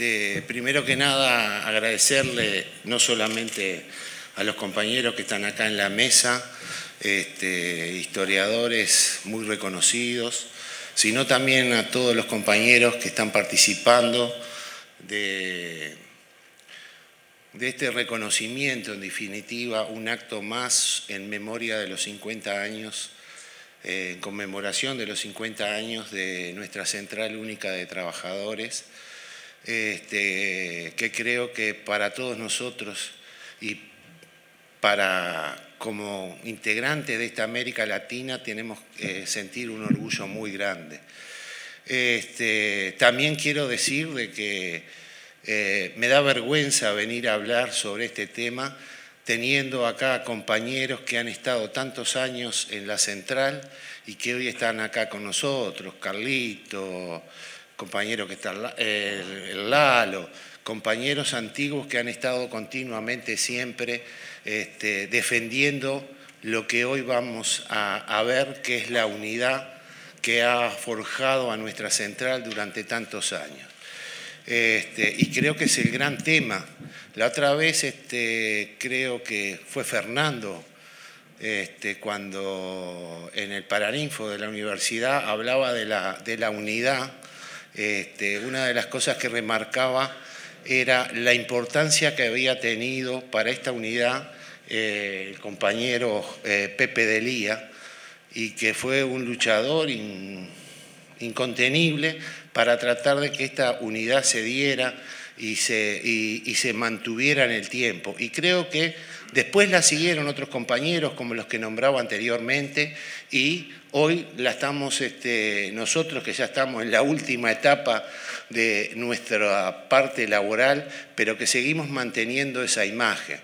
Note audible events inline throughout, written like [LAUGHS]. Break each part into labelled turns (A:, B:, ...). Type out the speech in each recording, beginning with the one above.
A: Este, primero que nada, agradecerle no solamente a los compañeros que están acá en la mesa, este, historiadores muy reconocidos, sino también a todos los compañeros que están participando de, de este reconocimiento, en definitiva, un acto más en memoria de los 50 años, eh, en conmemoración de los 50 años de nuestra Central Única de Trabajadores, este, que creo que para todos nosotros y para como integrantes de esta América Latina tenemos que eh, sentir un orgullo muy grande. Este, también quiero decir que eh, me da vergüenza venir a hablar sobre este tema teniendo acá compañeros que han estado tantos años en la central y que hoy están acá con nosotros, Carlito, compañero que está el Lalo, compañeros antiguos que han estado continuamente siempre este, defendiendo lo que hoy vamos a, ver, que es la unidad que ha forjado a nuestra central durante tantos años. Este, y creo que es el gran tema. La otra vez este, creo que fue Fernando cuando en el Paraninfo de la universidad hablaba de la unidad este, una de las cosas que remarcaba era la importancia que había tenido para esta unidad eh, el compañero eh, Pepe Delía, y que fue un luchador incontenible para tratar de que esta unidad se diera y se, y se mantuviera en el tiempo. Y creo que después la siguieron otros compañeros, como los que nombraba anteriormente, y Hoy la estamos, este, nosotros que ya estamos en la última etapa de nuestra parte laboral, pero que seguimos manteniendo esa imagen.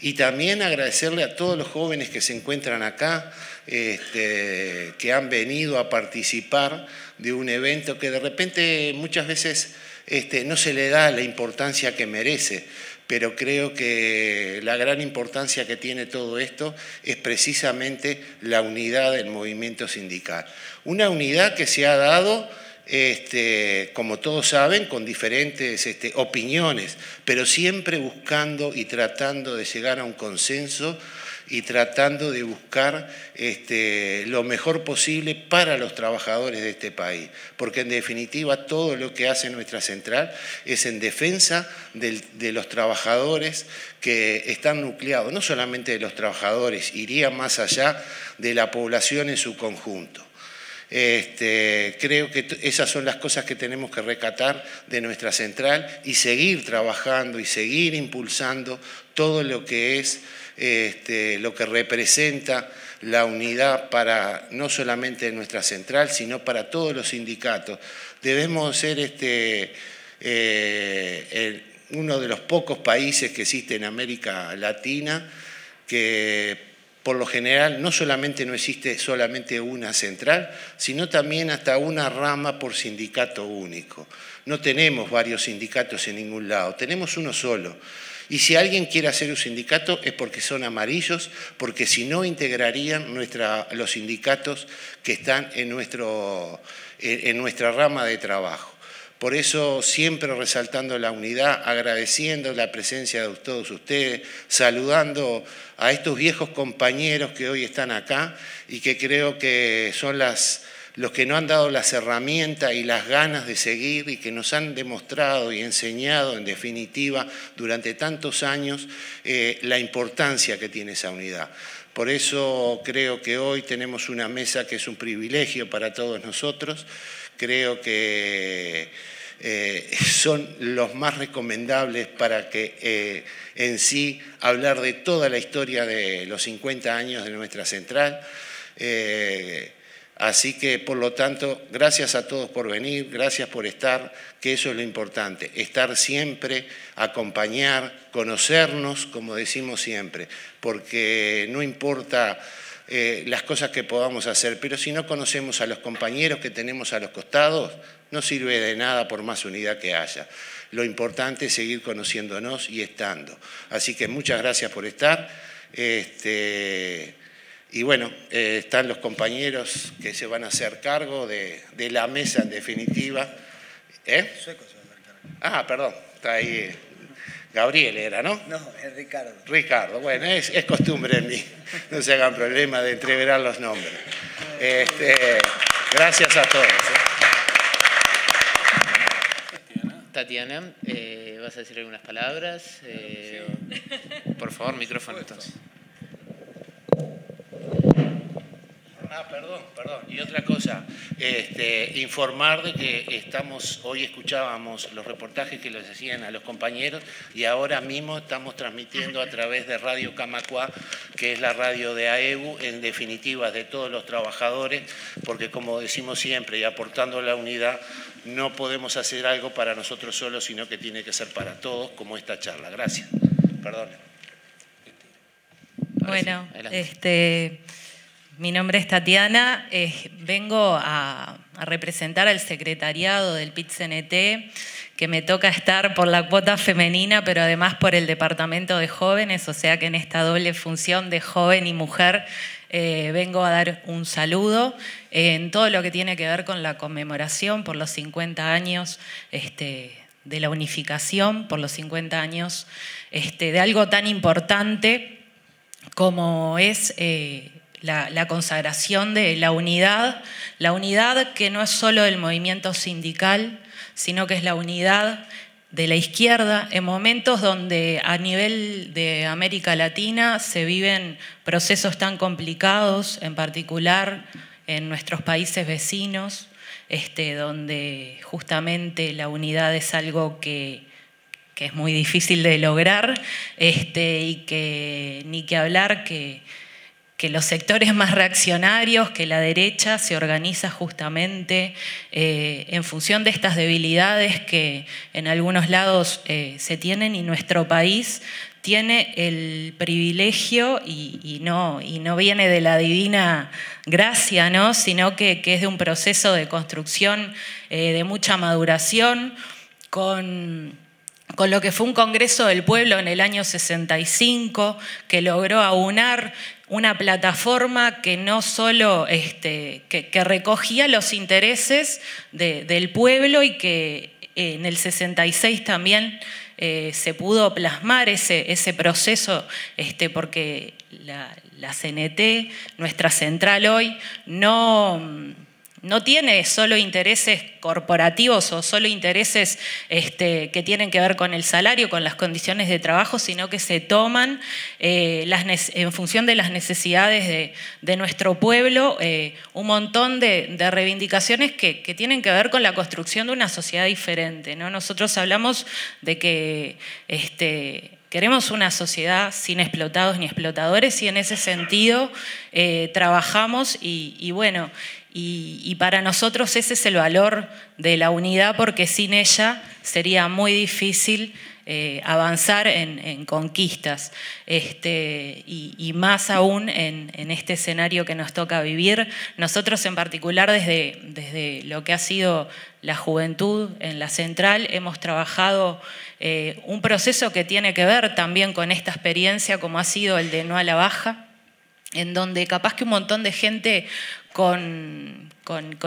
A: Y también agradecerle a todos los jóvenes que se encuentran acá, este, que han venido a participar de un evento que de repente muchas veces este, no se le da la importancia que merece pero creo que la gran importancia que tiene todo esto es precisamente la unidad del movimiento sindical. Una unidad que se ha dado, este, como todos saben, con diferentes este, opiniones, pero siempre buscando y tratando de llegar a un consenso y tratando de buscar este, lo mejor posible para los trabajadores de este país, porque en definitiva todo lo que hace nuestra central es en defensa de los trabajadores que están nucleados, no solamente de los trabajadores, iría más allá de la población en su conjunto. Este, creo que esas son las cosas que tenemos que recatar de nuestra central y seguir trabajando y seguir impulsando todo lo que es este, lo que representa la unidad para no solamente nuestra central, sino para todos los sindicatos. Debemos ser este, eh, uno de los pocos países que existe en América Latina que por lo general no solamente no existe solamente una central, sino también hasta una rama por sindicato único. No tenemos varios sindicatos en ningún lado, tenemos uno solo. Y si alguien quiere hacer un sindicato es porque son amarillos, porque si no integrarían los sindicatos que están en, nuestro, en nuestra rama de trabajo. Por eso siempre resaltando la unidad, agradeciendo la presencia de todos ustedes, saludando a estos viejos compañeros que hoy están acá y que creo que son las los que no han dado las herramientas y las ganas de seguir y que nos han demostrado y enseñado, en definitiva, durante tantos años, eh, la importancia que tiene esa unidad. Por eso creo que hoy tenemos una mesa que es un privilegio para todos nosotros. Creo que eh, son los más recomendables para que eh, en sí hablar de toda la historia de los 50 años de nuestra central. Así que, por lo tanto, gracias a todos por venir, gracias por estar, que eso es lo importante, estar siempre, acompañar, conocernos, como decimos siempre, porque no importa eh, las cosas que podamos hacer, pero si no conocemos a los compañeros que tenemos a los costados, no sirve de nada por más unidad que haya. Lo importante es seguir conociéndonos y estando. Así que muchas gracias por estar. Este... Y bueno, eh, están los compañeros que se van a hacer cargo de, la mesa en definitiva. ¿Eh? Ah, perdón, está ahí. Eh, Gabriel era, ¿no?
B: No, es Ricardo.
A: Ricardo, bueno, es, costumbre en mí. No se hagan problema de entreverar los nombres. Este, gracias a todos.
C: Tatiana, ¿vas a decir algunas
A: palabras? por favor, micrófono entonces. Ah, perdón, perdón. Y otra cosa, este, informar de que estamos, hoy escuchábamos los reportajes que les hacían a los compañeros y ahora mismo estamos transmitiendo a través de Radio Camacua, que es la radio de AEU, en definitiva de todos los trabajadores, porque como decimos siempre, y aportando la unidad, no podemos hacer algo para nosotros solos, sino que tiene que ser para todos, como esta charla. Gracias. Perdón.
D: Bueno, este... Mi nombre es Tatiana, eh, vengo a, representar al secretariado del pit que me toca estar por la cuota femenina, pero además por el departamento de jóvenes, o sea que en esta doble función de joven y mujer eh, vengo a dar un saludo eh, en todo lo que tiene que ver con la conmemoración por los 50 años este, de la unificación, por los 50 años este, de algo tan importante como es la, consagración de la unidad, la unidad que no es solo del movimiento sindical, sino que es la unidad de la izquierda en momentos donde a nivel de América Latina se viven procesos tan complicados, en particular en nuestros países vecinos, este, donde justamente la unidad es algo que, es muy difícil de lograr este, y que ni que hablar que que los sectores más reaccionarios, que la derecha se organiza justamente eh, en función de estas debilidades que en algunos lados eh, se tienen y nuestro país tiene el privilegio y, no, y no viene de la divina gracia, ¿no? sino que, es de un proceso de construcción eh, de mucha maduración con con lo que fue un Congreso del Pueblo en el año 65, que logró aunar una plataforma que no solo este, que, recogía los intereses del pueblo y que eh, en el 66 también eh, se pudo plasmar ese, ese proceso, este, porque la, la CNT, nuestra central hoy, no no tiene solo intereses corporativos o solo intereses este, que tienen que ver con el salario, con las condiciones de trabajo, sino que se toman eh, en función de las necesidades de, nuestro pueblo eh, un montón de, reivindicaciones que, tienen que ver con la construcción de una sociedad diferente. ¿no? Nosotros hablamos de que... Este, queremos una sociedad sin explotados ni explotadores y en ese sentido eh, trabajamos y bueno, y, para nosotros ese es el valor de la unidad porque sin ella sería muy difícil eh, avanzar en, conquistas este, y, más aún en, este escenario que nos toca vivir. Nosotros en particular desde, desde lo que ha sido la juventud en la central hemos trabajado eh, un proceso que tiene que ver también con esta experiencia como ha sido el de No a la Baja en donde capaz que un montón de gente con,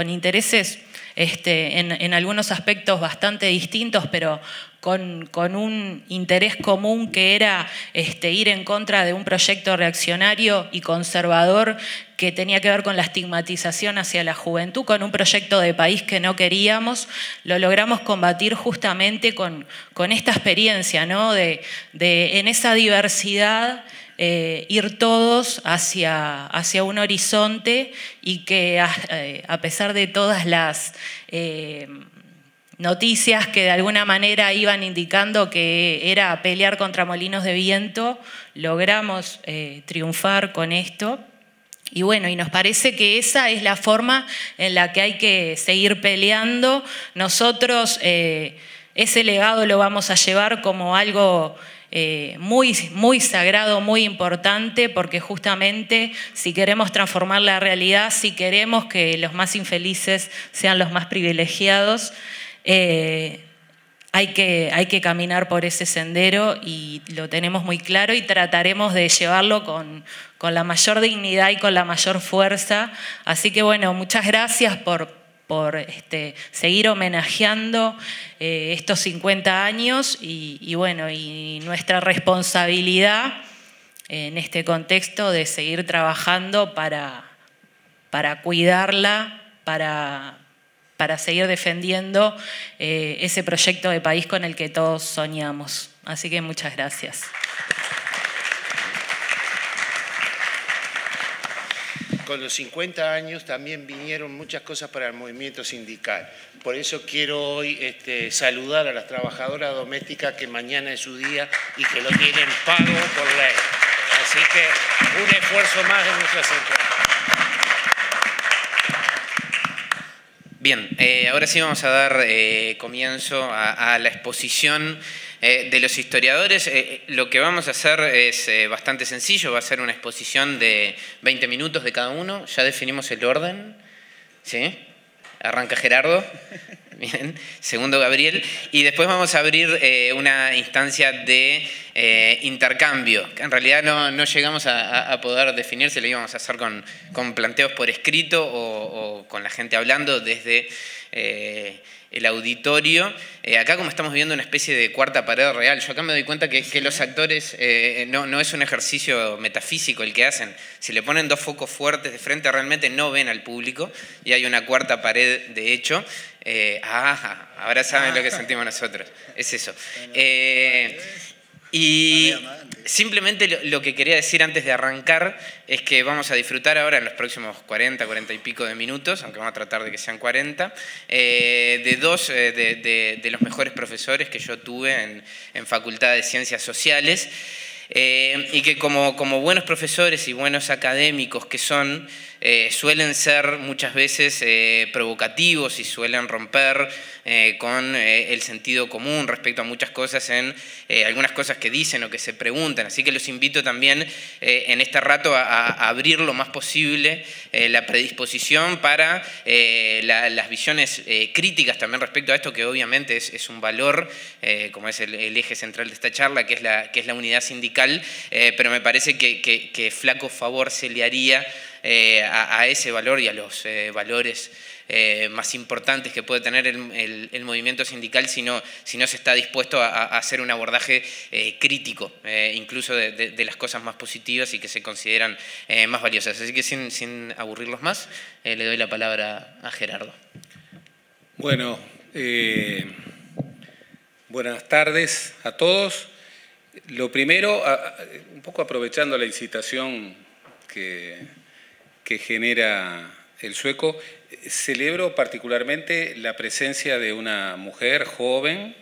D: intereses este, en, algunos aspectos bastante distintos, pero con, un interés común que era este, ir en contra de un proyecto reaccionario y conservador que tenía que ver con la estigmatización hacia la juventud, con un proyecto de país que no queríamos, lo logramos combatir justamente con, esta experiencia, ¿no? de en esa diversidad eh, ir todos hacia, hacia, un horizonte y que ah, eh, a, pesar de todas las eh, noticias que de alguna manera iban indicando que era pelear contra molinos de viento, logramos triunfar con esto. Y bueno, y nos parece que esa es la forma en la que hay que seguir peleando. Nosotros ese legado lo vamos a llevar como algo eh, muy, muy sagrado, muy importante, porque justamente si queremos transformar la realidad, si queremos que los más infelices sean los más privilegiados, eh, hay, que, hay que caminar por ese sendero y lo tenemos muy claro y trataremos de llevarlo con, con la mayor dignidad y con la mayor fuerza. Así que bueno, muchas gracias por por este, seguir homenajeando eh, estos 50 años y, bueno, y nuestra responsabilidad en este contexto de seguir trabajando para, para cuidarla, para, para seguir defendiendo eh, ese proyecto de país con el que todos soñamos. Así que muchas gracias.
A: con los 50 años también vinieron muchas cosas para el movimiento sindical. Por eso quiero hoy este, saludar a las trabajadoras domésticas que mañana es su día y que lo tienen pago por ley. Así que un esfuerzo más de nuestra central. Bien,
C: eh, ahora sí vamos a dar eh, comienzo a la exposición. Eh, de los historiadores, eh, lo que vamos a hacer es eh, bastante sencillo, va a ser una exposición de 20 minutos de cada uno, ya definimos el orden, ¿sí? Arranca Gerardo, [LAUGHS] bien, segundo Gabriel, y después vamos a abrir una instancia de intercambio, en realidad no, llegamos a, poder definir si lo íbamos a hacer con, planteos por escrito o, con la gente hablando desde el auditorio. Eh, acá como estamos viendo una especie de cuarta pared real, yo acá me doy cuenta que, los actores eh, no, es un ejercicio metafísico el que hacen. Si le ponen dos focos fuertes de frente, realmente no ven al público y hay una cuarta pared de hecho. Eh, ahora saben lo que sentimos nosotros. Es eso. Eh, y... Simplemente lo, que quería decir antes de arrancar es que vamos a disfrutar ahora en los próximos 40, 40 y pico de minutos, aunque vamos a tratar de que sean 40, eh, de dos eh, de, los mejores profesores que yo tuve en, Facultad de Ciencias Sociales. Eh, y que como buenos profesores y buenos académicos que son, eh, suelen ser muchas veces eh, provocativos y suelen romper eh, con el sentido común respecto a muchas cosas en algunas cosas que dicen o que se preguntan. Así que los invito también en este rato a, abrir lo más posible la predisposición para las visiones críticas también respecto a esto, que obviamente es, un valor, como es el, eje central de esta charla, que es la, que es la unidad sindical, pero me parece que flaco favor se le haría eh, a, ese valor y a los eh, valores eh, más importantes que puede tener el, movimiento sindical si no, si no se está dispuesto a, hacer un abordaje crítico, incluso de, las cosas más positivas y que se consideran más valiosas. Así que sin aburrirlos más, le doy la palabra a Gerardo.
E: Bueno, buenas tardes a todos. Lo primero, un poco aprovechando la incitación que que genera el sueco. Celebro particularmente la presencia de una mujer joven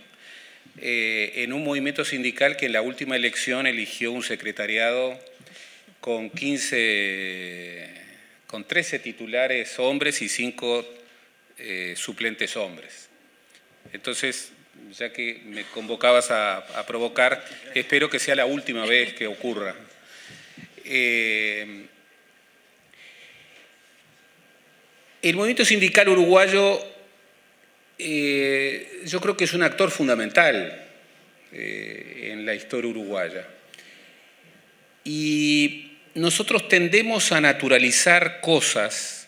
E: eh, en un movimiento sindical que en la última elección eligió un secretariado con 15, con 13 titulares hombres y 5 eh, suplentes hombres. Entonces, ya que me convocabas a, provocar, espero que sea la última vez que ocurra. Eh, El movimiento sindical uruguayo eh, yo creo que es un actor fundamental eh, en la historia uruguaya. Y nosotros tendemos a naturalizar cosas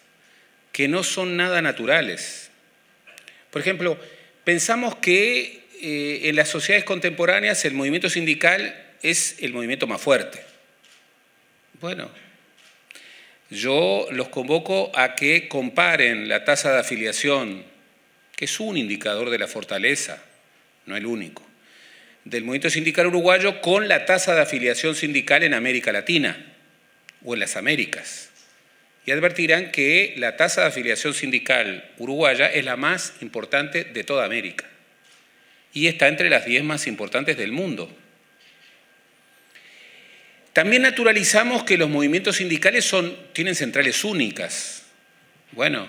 E: que no son nada naturales. Por ejemplo, pensamos que eh, en las sociedades contemporáneas el movimiento sindical es el movimiento más fuerte. Bueno, yo los convoco a que comparen la tasa de afiliación, que es un indicador de la fortaleza, no el único, del movimiento sindical uruguayo con la tasa de afiliación sindical en América Latina o en las Américas. Y advertirán que la tasa de afiliación sindical uruguaya es la más importante de toda América y está entre las diez más importantes del mundo. También naturalizamos que los movimientos sindicales tienen centrales únicas. Bueno,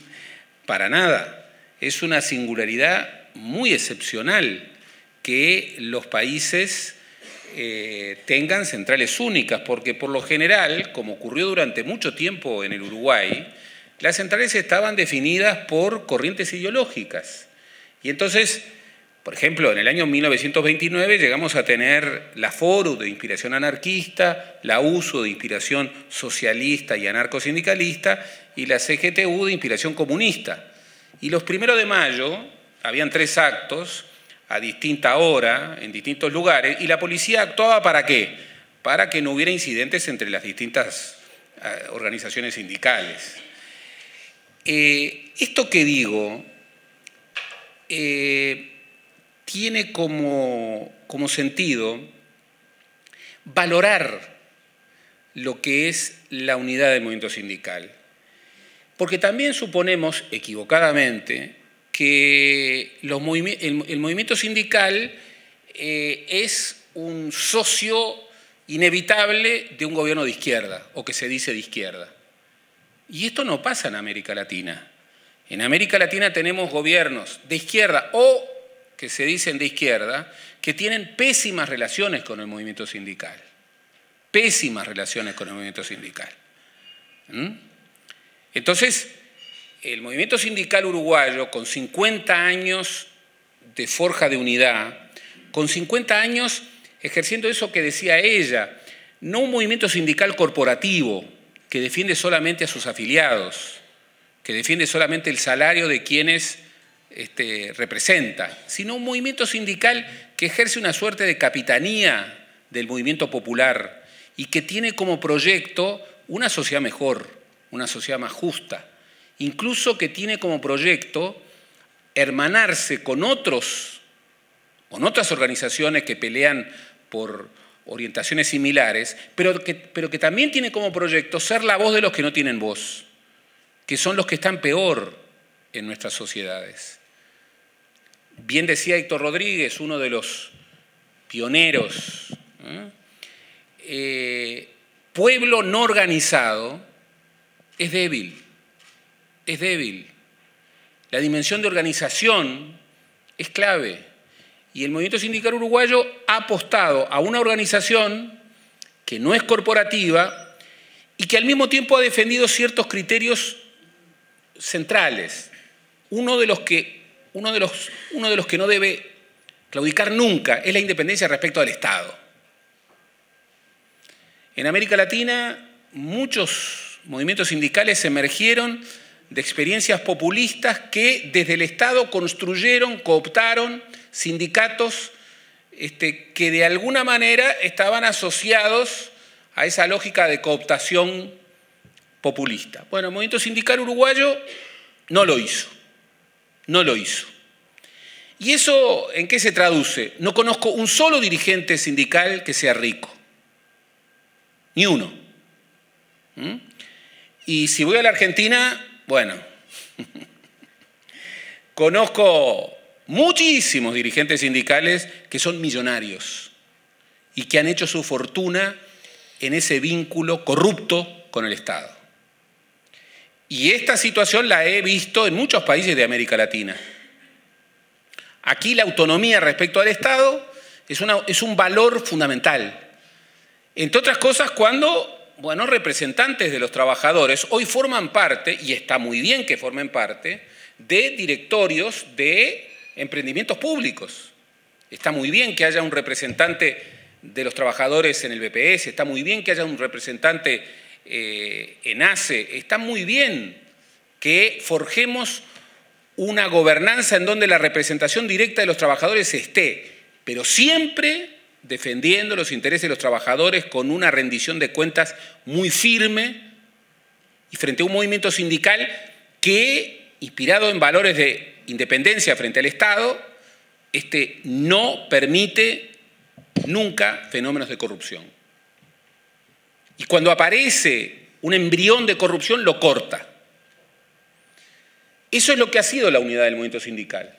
E: [LAUGHS] para nada. Es una singularidad muy excepcional que los países eh, tengan centrales únicas, porque por lo general, como ocurrió durante mucho tiempo en el Uruguay, las centrales estaban definidas por corrientes ideológicas. Y entonces por ejemplo, en el año 1929 llegamos a tener la Foro de inspiración anarquista, la USO de inspiración socialista y anarcosindicalista y la CGTU de inspiración comunista. Y los primeros de mayo habían tres actos a distinta hora, en distintos lugares, y la policía actuaba para qué? Para que no hubiera incidentes entre las distintas ah, organizaciones sindicales. Eh, esto que digo, eh, tiene como, sentido valorar lo que es la unidad del movimiento sindical. Porque también suponemos, equivocadamente, que los el, movimiento sindical eh, es un socio inevitable de un gobierno de izquierda, o que se dice de izquierda. Y esto no pasa en América Latina. En América Latina tenemos gobiernos de izquierda o que se dicen de izquierda, que tienen pésimas relaciones con el movimiento sindical. Pésimas relaciones con el movimiento sindical. ¿Mm? Entonces, el movimiento sindical uruguayo, con 50 años de forja de unidad, con 50 años ejerciendo eso que decía ella, no un movimiento sindical corporativo que defiende solamente a sus afiliados, que defiende solamente el salario de quienes este, representa, sino un movimiento sindical que ejerce una suerte de capitanía del movimiento popular y que tiene como proyecto una sociedad mejor, una sociedad más justa, incluso que tiene como proyecto hermanarse con otros, con otras organizaciones que pelean por orientaciones similares, pero que también tiene como proyecto ser la voz de los que no tienen voz, que son los que están peor en nuestras sociedades. Bien decía Héctor Rodríguez, uno de los pioneros, ¿eh? Eh, pueblo no organizado es débil, es débil. La dimensión de organización es clave. Y el movimiento sindical uruguayo ha apostado a una organización que no es corporativa y que al mismo tiempo ha defendido ciertos criterios centrales. Uno de los que uno de, los, uno de los que no debe claudicar nunca es la independencia respecto al Estado. En América Latina muchos movimientos sindicales emergieron de experiencias populistas que desde el Estado construyeron, cooptaron sindicatos este, que de alguna manera estaban asociados a esa lógica de cooptación populista. Bueno, el movimiento sindical uruguayo no lo hizo. No lo hizo. ¿Y eso en qué se traduce? No conozco un solo dirigente sindical que sea rico. Ni uno. ¿Mm? Y si voy a la Argentina, bueno, [LAUGHS] conozco muchísimos dirigentes sindicales que son millonarios y que han hecho su fortuna en ese vínculo corrupto con el Estado. Y esta situación la he visto en muchos países de América Latina. Aquí la autonomía respecto al Estado es, un valor fundamental. Entre otras cosas, cuando bueno, representantes de los trabajadores hoy forman parte, y está muy bien que formen parte, de directorios de emprendimientos públicos. Está muy bien que haya un representante de los trabajadores en el BPS, está muy bien que haya un representante eh, en ACE, está muy bien que forjemos una gobernanza en donde la representación directa de los trabajadores esté, pero siempre defendiendo los intereses de los trabajadores con una rendición de cuentas muy firme y frente a un movimiento sindical que, inspirado en valores de independencia frente al Estado, este, no permite nunca fenómenos de corrupción. Y cuando aparece un embrión de corrupción, lo corta. Eso es lo que ha sido la unidad del movimiento sindical.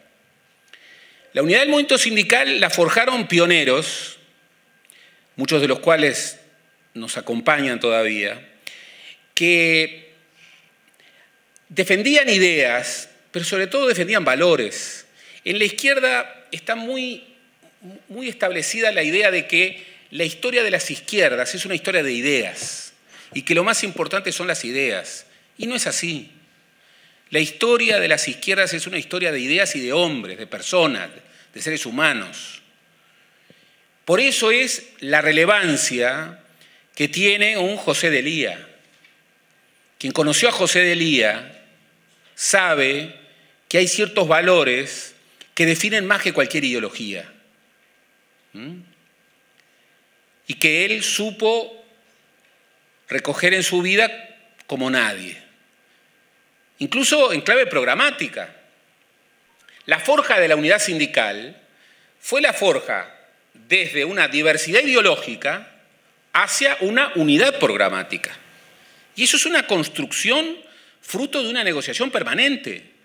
E: La unidad del movimiento sindical la forjaron pioneros, muchos de los cuales nos acompañan todavía, que defendían ideas, pero sobre todo defendían valores. En la izquierda está muy, muy establecida la idea de que la historia de las izquierdas es una historia de ideas y que lo más importante son las ideas. Y no es así. La historia de las izquierdas es una historia de ideas y de hombres, de personas, de seres humanos. Por eso es la relevancia que tiene un José de Lía. Quien conoció a José de Lía sabe que hay ciertos valores que definen más que cualquier ideología. ¿Mm? y que él supo recoger en su vida como nadie. Incluso en clave programática. La forja de la unidad sindical fue la forja desde una diversidad ideológica hacia una unidad programática. Y eso es una construcción fruto de una negociación permanente.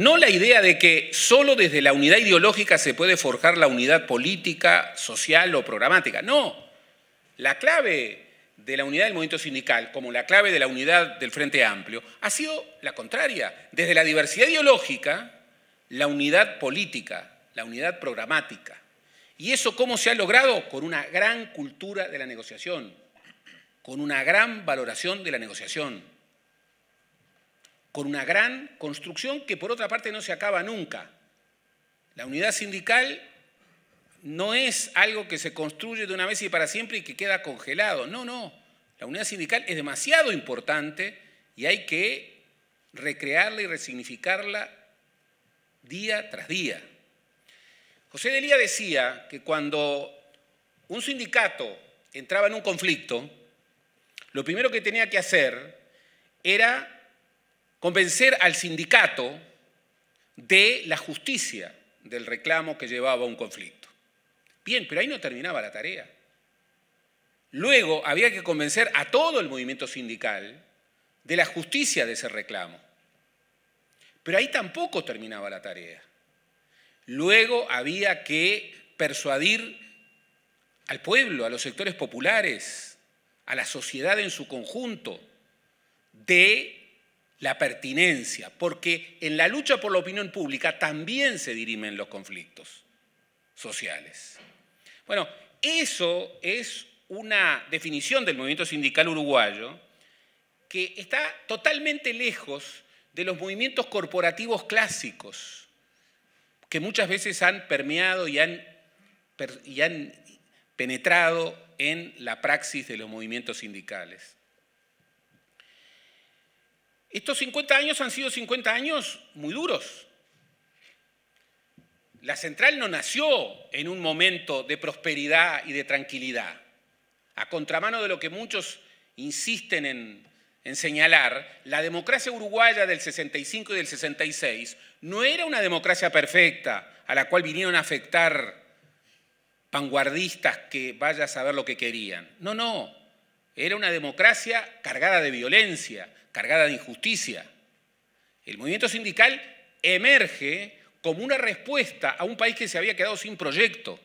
E: No la idea de que solo desde la unidad ideológica se puede forjar la unidad política, social o programática. No. La clave de la unidad del movimiento sindical, como la clave de la unidad del Frente Amplio, ha sido la contraria. Desde la diversidad ideológica, la unidad política, la unidad programática. ¿Y eso cómo se ha logrado? Con una gran cultura de la negociación, con una gran valoración de la negociación con una gran construcción que por otra parte no se acaba nunca. La unidad sindical no es algo que se construye de una vez y para siempre y que queda congelado. No, no. La unidad sindical es demasiado importante y hay que recrearla y resignificarla día tras día. José Delía decía que cuando un sindicato entraba en un conflicto, lo primero que tenía que hacer era convencer al sindicato de la justicia del reclamo que llevaba un conflicto. Bien, pero ahí no terminaba la tarea. Luego había que convencer a todo el movimiento sindical de la justicia de ese reclamo. Pero ahí tampoco terminaba la tarea. Luego había que persuadir al pueblo, a los sectores populares, a la sociedad en su conjunto, de la pertinencia, porque en la lucha por la opinión pública también se dirimen los conflictos sociales. Bueno, eso es una definición del movimiento sindical uruguayo que está totalmente lejos de los movimientos corporativos clásicos que muchas veces han permeado y han, han penetrado en la praxis de los movimientos sindicales. Estos 50 años han sido 50 años muy duros. La central no nació en un momento de prosperidad y de tranquilidad. A contramano de lo que muchos insisten en, señalar, la democracia uruguaya del 65 y del 66 no era una democracia perfecta a la cual vinieron a afectar vanguardistas que vaya a saber lo que querían. No, no, era una democracia cargada de violencia, cargada de injusticia. El movimiento sindical emerge como una respuesta a un país que se había quedado sin proyecto.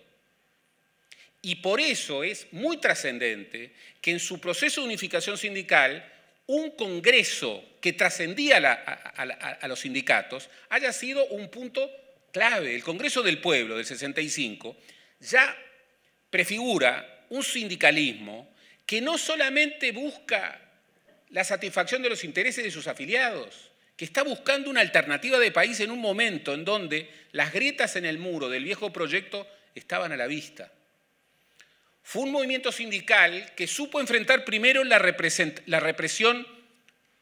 E: Y por eso es muy trascendente que en su proceso de unificación sindical, un Congreso que trascendía a, los sindicatos haya sido un punto clave. El Congreso del Pueblo del 65 ya prefigura un sindicalismo que no solamente busca la satisfacción de los intereses de sus afiliados, que está buscando una alternativa de país en un momento en donde las grietas en el muro del viejo proyecto estaban a la vista. Fue un movimiento sindical que supo enfrentar primero la, represión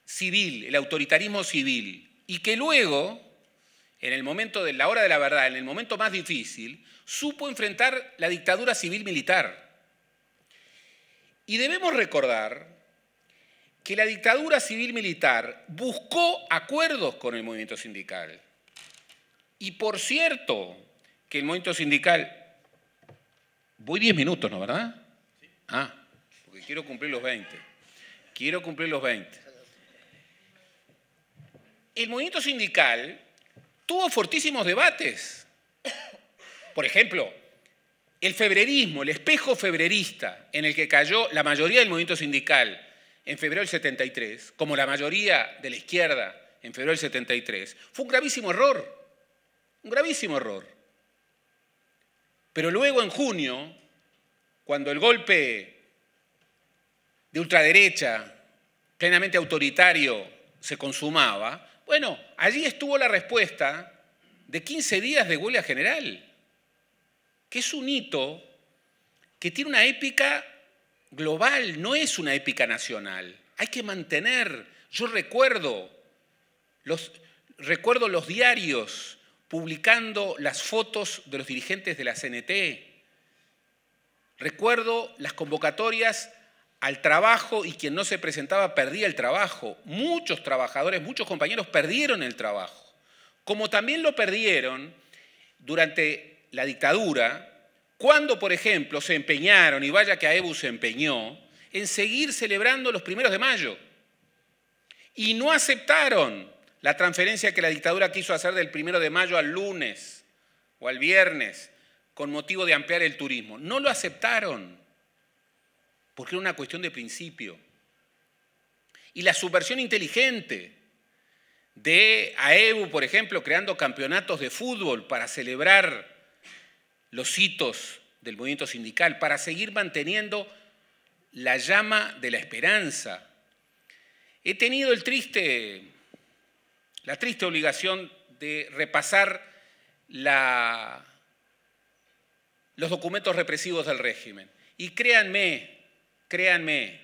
E: civil, el autoritarismo civil, y que luego, en el momento de la hora de la verdad, en el momento más difícil, supo enfrentar la dictadura civil militar. Y debemos recordar que la dictadura civil militar buscó acuerdos con el movimiento sindical. Y por cierto, que el movimiento sindical... Voy 10 minutos, ¿no, verdad? Ah, porque quiero cumplir los 20. Quiero cumplir los 20. El movimiento sindical tuvo fortísimos debates. Por ejemplo, el febrerismo, el espejo febrerista en el que cayó la mayoría del movimiento sindical en febrero del 73, como la mayoría de la izquierda en febrero del 73, fue un gravísimo error, un gravísimo error. Pero luego en junio, cuando el golpe de ultraderecha, plenamente autoritario, se consumaba, bueno, allí estuvo la respuesta de 15 días de huelga general, que es un hito que tiene una épica global, no es una épica nacional. Hay que mantener, yo recuerdo los, recuerdo los diarios publicando las fotos de los dirigentes de la CNT. Recuerdo las convocatorias al trabajo y quien no se presentaba perdía el trabajo. Muchos trabajadores, muchos compañeros perdieron el trabajo. Como también lo perdieron durante la dictadura, cuando, por ejemplo, se empeñaron, y vaya que Aebu se empeñó, en seguir celebrando los primeros de mayo. Y no aceptaron la transferencia que la dictadura quiso hacer del primero de mayo al lunes o al viernes con motivo de ampliar el turismo. No lo aceptaron, porque era una cuestión de principio. Y la subversión inteligente de AEBU, por ejemplo, creando campeonatos de fútbol para celebrar los hitos del movimiento sindical, para seguir manteniendo la llama de la esperanza. He tenido la triste obligación de repasar los documentos represivos del régimen. Y créanme, créanme,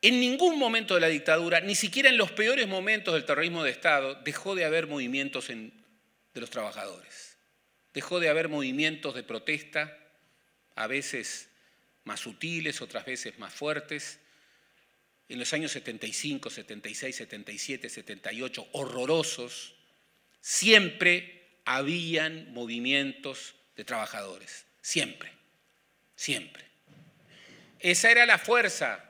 E: en ningún momento de la dictadura, ni siquiera en los peores momentos del terrorismo de Estado, dejó de haber movimientos de los trabajadores dejó de haber movimientos de protesta, a veces más sutiles, otras veces más fuertes. En los años 75, 76, 77, 78, horrorosos, siempre habían movimientos de trabajadores, siempre, siempre. Esa era la fuerza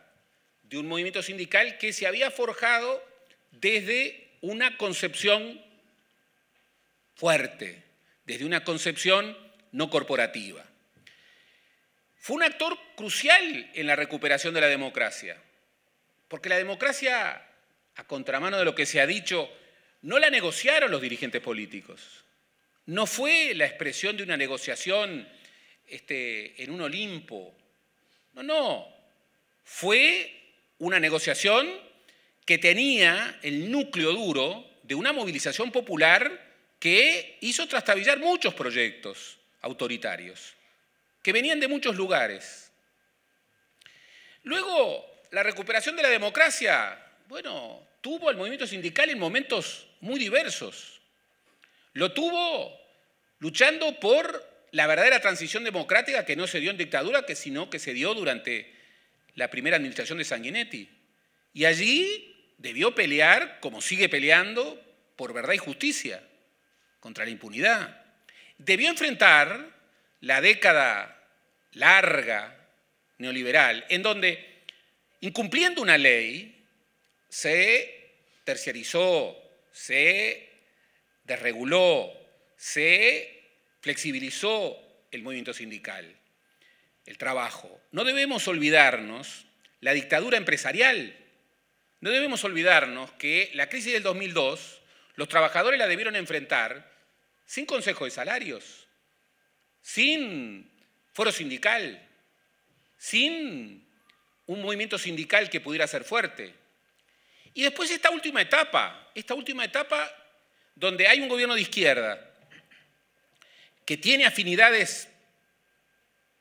E: de un movimiento sindical que se había forjado desde una concepción fuerte, desde una concepción no corporativa. Fue un actor crucial en la recuperación de la democracia, porque la democracia, a contramano de lo que se ha dicho, no la negociaron los dirigentes políticos, no fue la expresión de una negociación este, en un Olimpo, no, no, fue una negociación que tenía el núcleo duro de una movilización popular que hizo trastabillar muchos proyectos autoritarios, que venían de muchos lugares. Luego, la recuperación de la democracia, bueno, tuvo el movimiento sindical en momentos muy diversos. Lo tuvo luchando por la verdadera transición democrática que no se dio en dictadura, que sino que se dio durante la primera administración de Sanguinetti. Y allí debió pelear, como sigue peleando, por verdad y justicia contra la impunidad. Debió enfrentar la década larga neoliberal, en donde, incumpliendo una ley, se terciarizó, se desreguló, se flexibilizó el movimiento sindical, el trabajo. No debemos olvidarnos la dictadura empresarial. No debemos olvidarnos que la crisis del 2002 los trabajadores la debieron enfrentar sin consejo de salarios, sin foro sindical, sin un movimiento sindical que pudiera ser fuerte. Y después esta última etapa, esta última etapa donde hay un gobierno de izquierda que tiene afinidades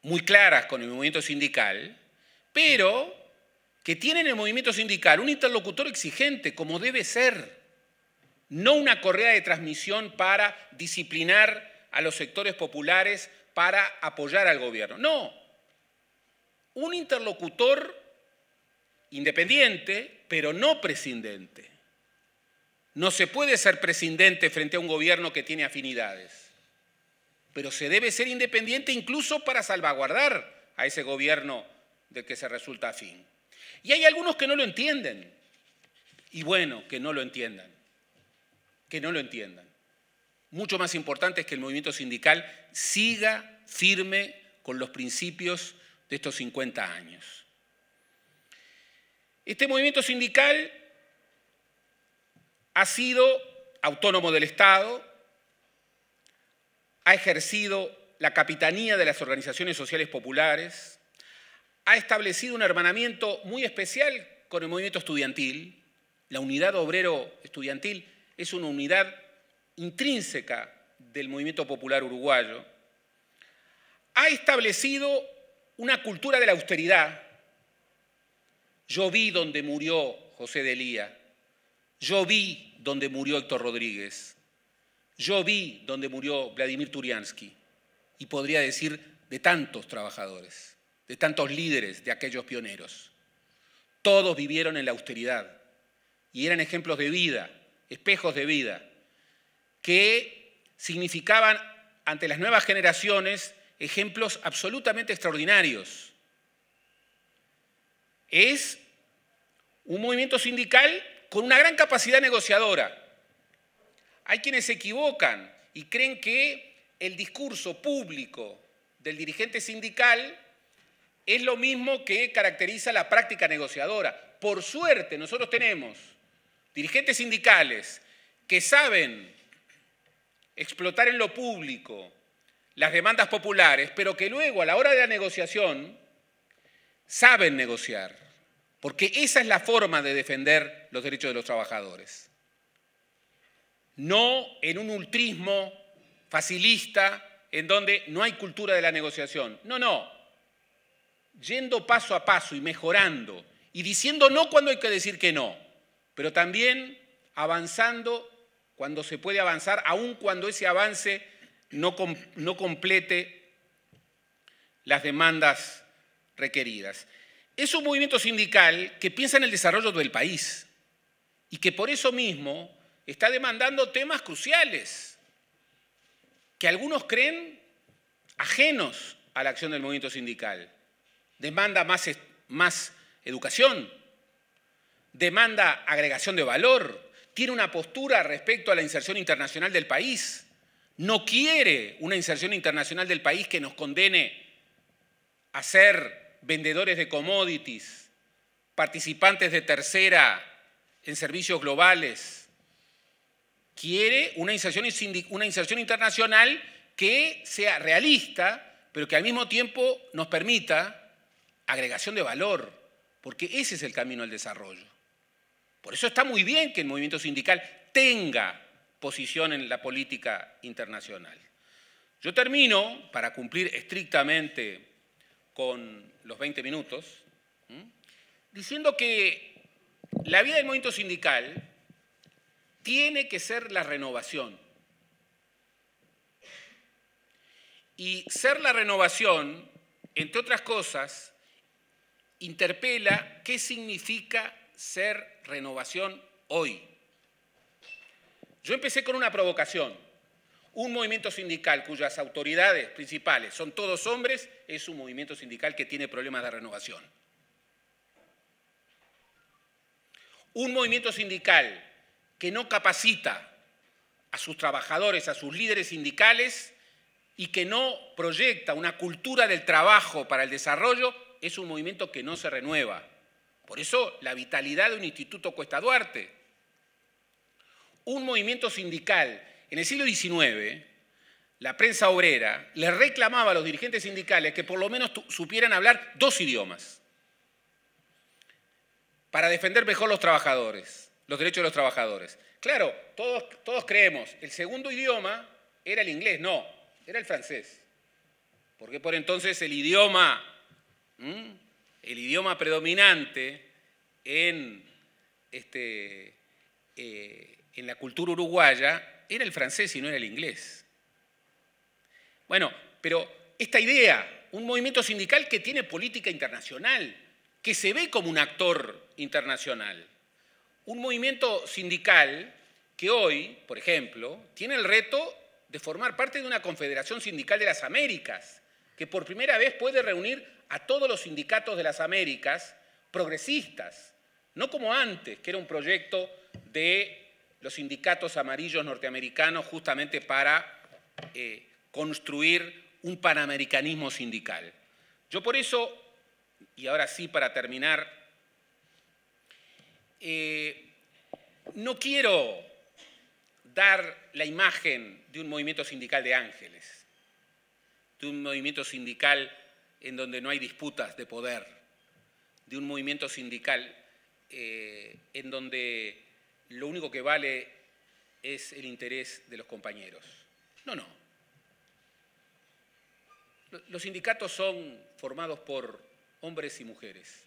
E: muy claras con el movimiento sindical, pero que tiene en el movimiento sindical un interlocutor exigente, como debe ser, no una correa de transmisión para disciplinar a los sectores populares, para apoyar al gobierno. No, un interlocutor independiente, pero no prescindente. No se puede ser prescindente frente a un gobierno que tiene afinidades, pero se debe ser independiente incluso para salvaguardar a ese gobierno del que se resulta afín. Y hay algunos que no lo entienden, y bueno, que no lo entiendan que no lo entiendan. Mucho más importante es que el movimiento sindical siga firme con los principios de estos 50 años. Este movimiento sindical ha sido autónomo del Estado, ha ejercido la capitanía de las organizaciones sociales populares, ha establecido un hermanamiento muy especial con el movimiento estudiantil, la unidad obrero estudiantil es una unidad intrínseca del movimiento popular uruguayo, ha establecido una cultura de la austeridad. Yo vi donde murió José de Elía, yo vi donde murió Héctor Rodríguez, yo vi donde murió Vladimir Turiansky y podría decir de tantos trabajadores, de tantos líderes, de aquellos pioneros. Todos vivieron en la austeridad y eran ejemplos de vida espejos de vida, que significaban ante las nuevas generaciones ejemplos absolutamente extraordinarios. Es un movimiento sindical con una gran capacidad negociadora. Hay quienes se equivocan y creen que el discurso público del dirigente sindical es lo mismo que caracteriza la práctica negociadora. Por suerte, nosotros tenemos dirigentes sindicales que saben explotar en lo público las demandas populares, pero que luego a la hora de la negociación saben negociar, porque esa es la forma de defender los derechos de los trabajadores. No en un ultrismo facilista en donde no hay cultura de la negociación. No, no. Yendo paso a paso y mejorando y diciendo no cuando hay que decir que no pero también avanzando cuando se puede avanzar, aun cuando ese avance no, complete las demandas requeridas. Es un movimiento sindical que piensa en el desarrollo del país y que por eso mismo está demandando temas cruciales que algunos creen ajenos a la acción del movimiento sindical. Demanda más educación, demanda agregación de valor, tiene una postura respecto a la inserción internacional del país, no quiere una inserción internacional del país que nos condene a ser vendedores de commodities, participantes de tercera en servicios globales. Quiere una inserción, internacional que sea realista, pero que al mismo tiempo nos permita agregación de valor, porque ese es el camino al desarrollo. Por eso está muy bien que el movimiento sindical tenga posición en la política internacional. Yo termino, para cumplir estrictamente con los 20 minutos, diciendo que la vida del movimiento sindical tiene que ser la renovación. Y ser la renovación, entre otras cosas, interpela qué significa ser renovación hoy. Yo empecé con una provocación. Un movimiento sindical cuyas autoridades principales son todos hombres es un movimiento sindical que tiene problemas de renovación. Un movimiento sindical que no capacita a sus trabajadores, a sus líderes sindicales y que no proyecta una cultura del trabajo para el desarrollo es un movimiento que no se renueva. Por eso la vitalidad de un instituto Cuesta Duarte. Un movimiento sindical. En el siglo XIX, la prensa obrera le reclamaba a los dirigentes sindicales que por lo menos supieran hablar dos idiomas para defender mejor los trabajadores, los derechos de los trabajadores. Claro, todos, todos creemos, el segundo idioma era el inglés, no, era el francés. Porque por entonces el idioma el idioma predominante este, eh, en, la cultura uruguaya era el francés y no era el inglés. Bueno, pero esta idea, un movimiento sindical que tiene política internacional, que se ve como un actor internacional, un movimiento sindical que hoy, por ejemplo, tiene el reto de formar parte de una confederación sindical de las Américas, que por primera vez puede reunir a todos los sindicatos de las Américas progresistas, no como antes, que era un proyecto de los sindicatos amarillos norteamericanos justamente para eh, construir un panamericanismo sindical. Yo por eso, y ahora sí para terminar, eh, no quiero dar la imagen de un movimiento sindical de ángeles, de un movimiento sindical en donde no hay disputas de poder, de un movimiento sindical eh, en donde lo único que vale es el interés de los compañeros. No, no. Los sindicatos son formados por hombres y mujeres.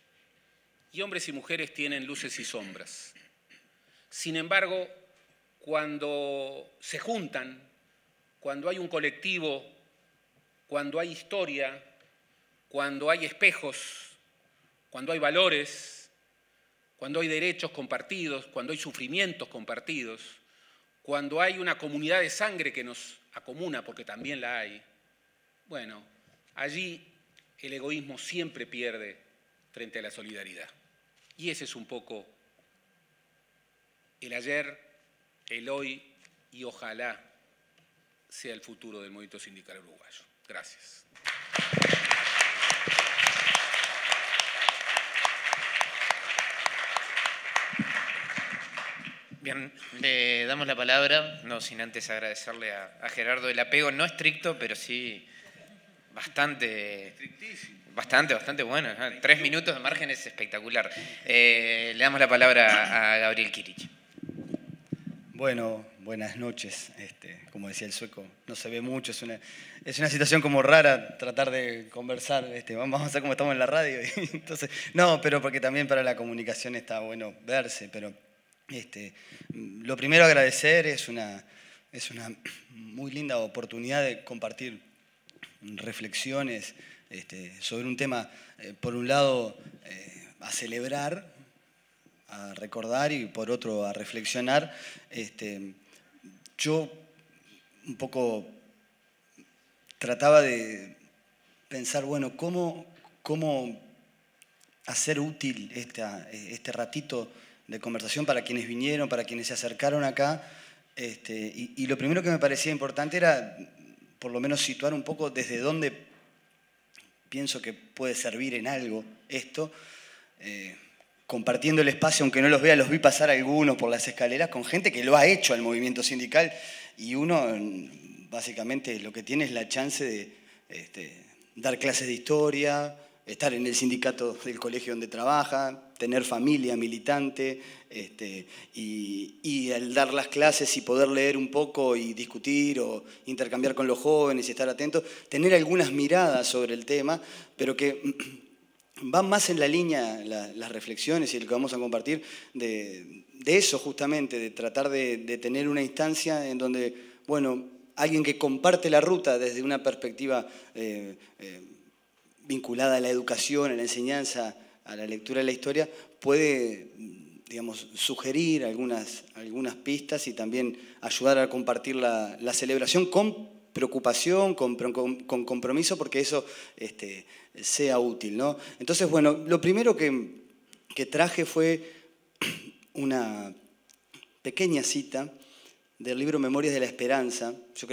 E: Y hombres y mujeres tienen luces y sombras. Sin embargo, cuando se juntan, cuando hay un colectivo, cuando hay historia, cuando hay espejos, cuando hay valores, cuando hay derechos compartidos, cuando hay sufrimientos compartidos, cuando hay una comunidad de sangre que nos acomuna, porque también la hay, bueno, allí el egoísmo siempre pierde frente a la solidaridad. Y ese es un poco el ayer, el hoy y ojalá sea el futuro del movimiento sindical uruguayo. Gracias.
C: Bien, le damos la palabra, no sin antes agradecerle a, Gerardo el apego, no estricto, pero sí bastante... Bastante, bastante bueno. Tres minutos de margen es espectacular. Eh, le damos la palabra a Gabriel Kirich.
B: Bueno, buenas noches. Este, como decía el sueco, no se ve mucho. Es una, es una situación como rara tratar de conversar. Este, vamos a ver cómo estamos en la radio. [LAUGHS] entonces, no, pero porque también para la comunicación está bueno verse. Pero este, lo primero agradecer es una, es una muy linda oportunidad de compartir reflexiones este, sobre un tema, eh, por un lado, eh, a celebrar, a recordar y por otro a reflexionar. Este, yo un poco trataba de pensar, bueno, ¿cómo, hacer útil este ratito de conversación para quienes vinieron, para quienes se acercaron acá. Este, y, lo primero que me parecía importante era, por lo menos, situar un poco desde dónde pienso que puede servir en algo esto, eh, compartiendo el espacio, aunque no los vea, los vi pasar algunos por las escaleras, con gente que lo ha hecho al movimiento sindical, y uno básicamente lo que tiene es la chance de este, dar clases de historia, estar en el sindicato del colegio donde trabaja, tener familia militante este, y, al dar las clases y poder leer un poco y discutir o intercambiar con los jóvenes y estar atentos, tener algunas miradas sobre el tema, pero que [CLEARS THROAT] van más en la línea las reflexiones y lo que vamos a compartir de, eso justamente, de tratar de, tener una instancia en donde, bueno, alguien que comparte la ruta desde una perspectiva eh, eh, vinculada a la educación, a la enseñanza, a la lectura de la historia, puede digamos, sugerir algunas, algunas pistas y también ayudar a compartir la, celebración con preocupación, con, compromiso, porque eso este, sea útil. Entonces, bueno, lo primero que, que traje fue [CLEARS THROAT] una pequeña cita del libro Memorias de la Esperanza, yo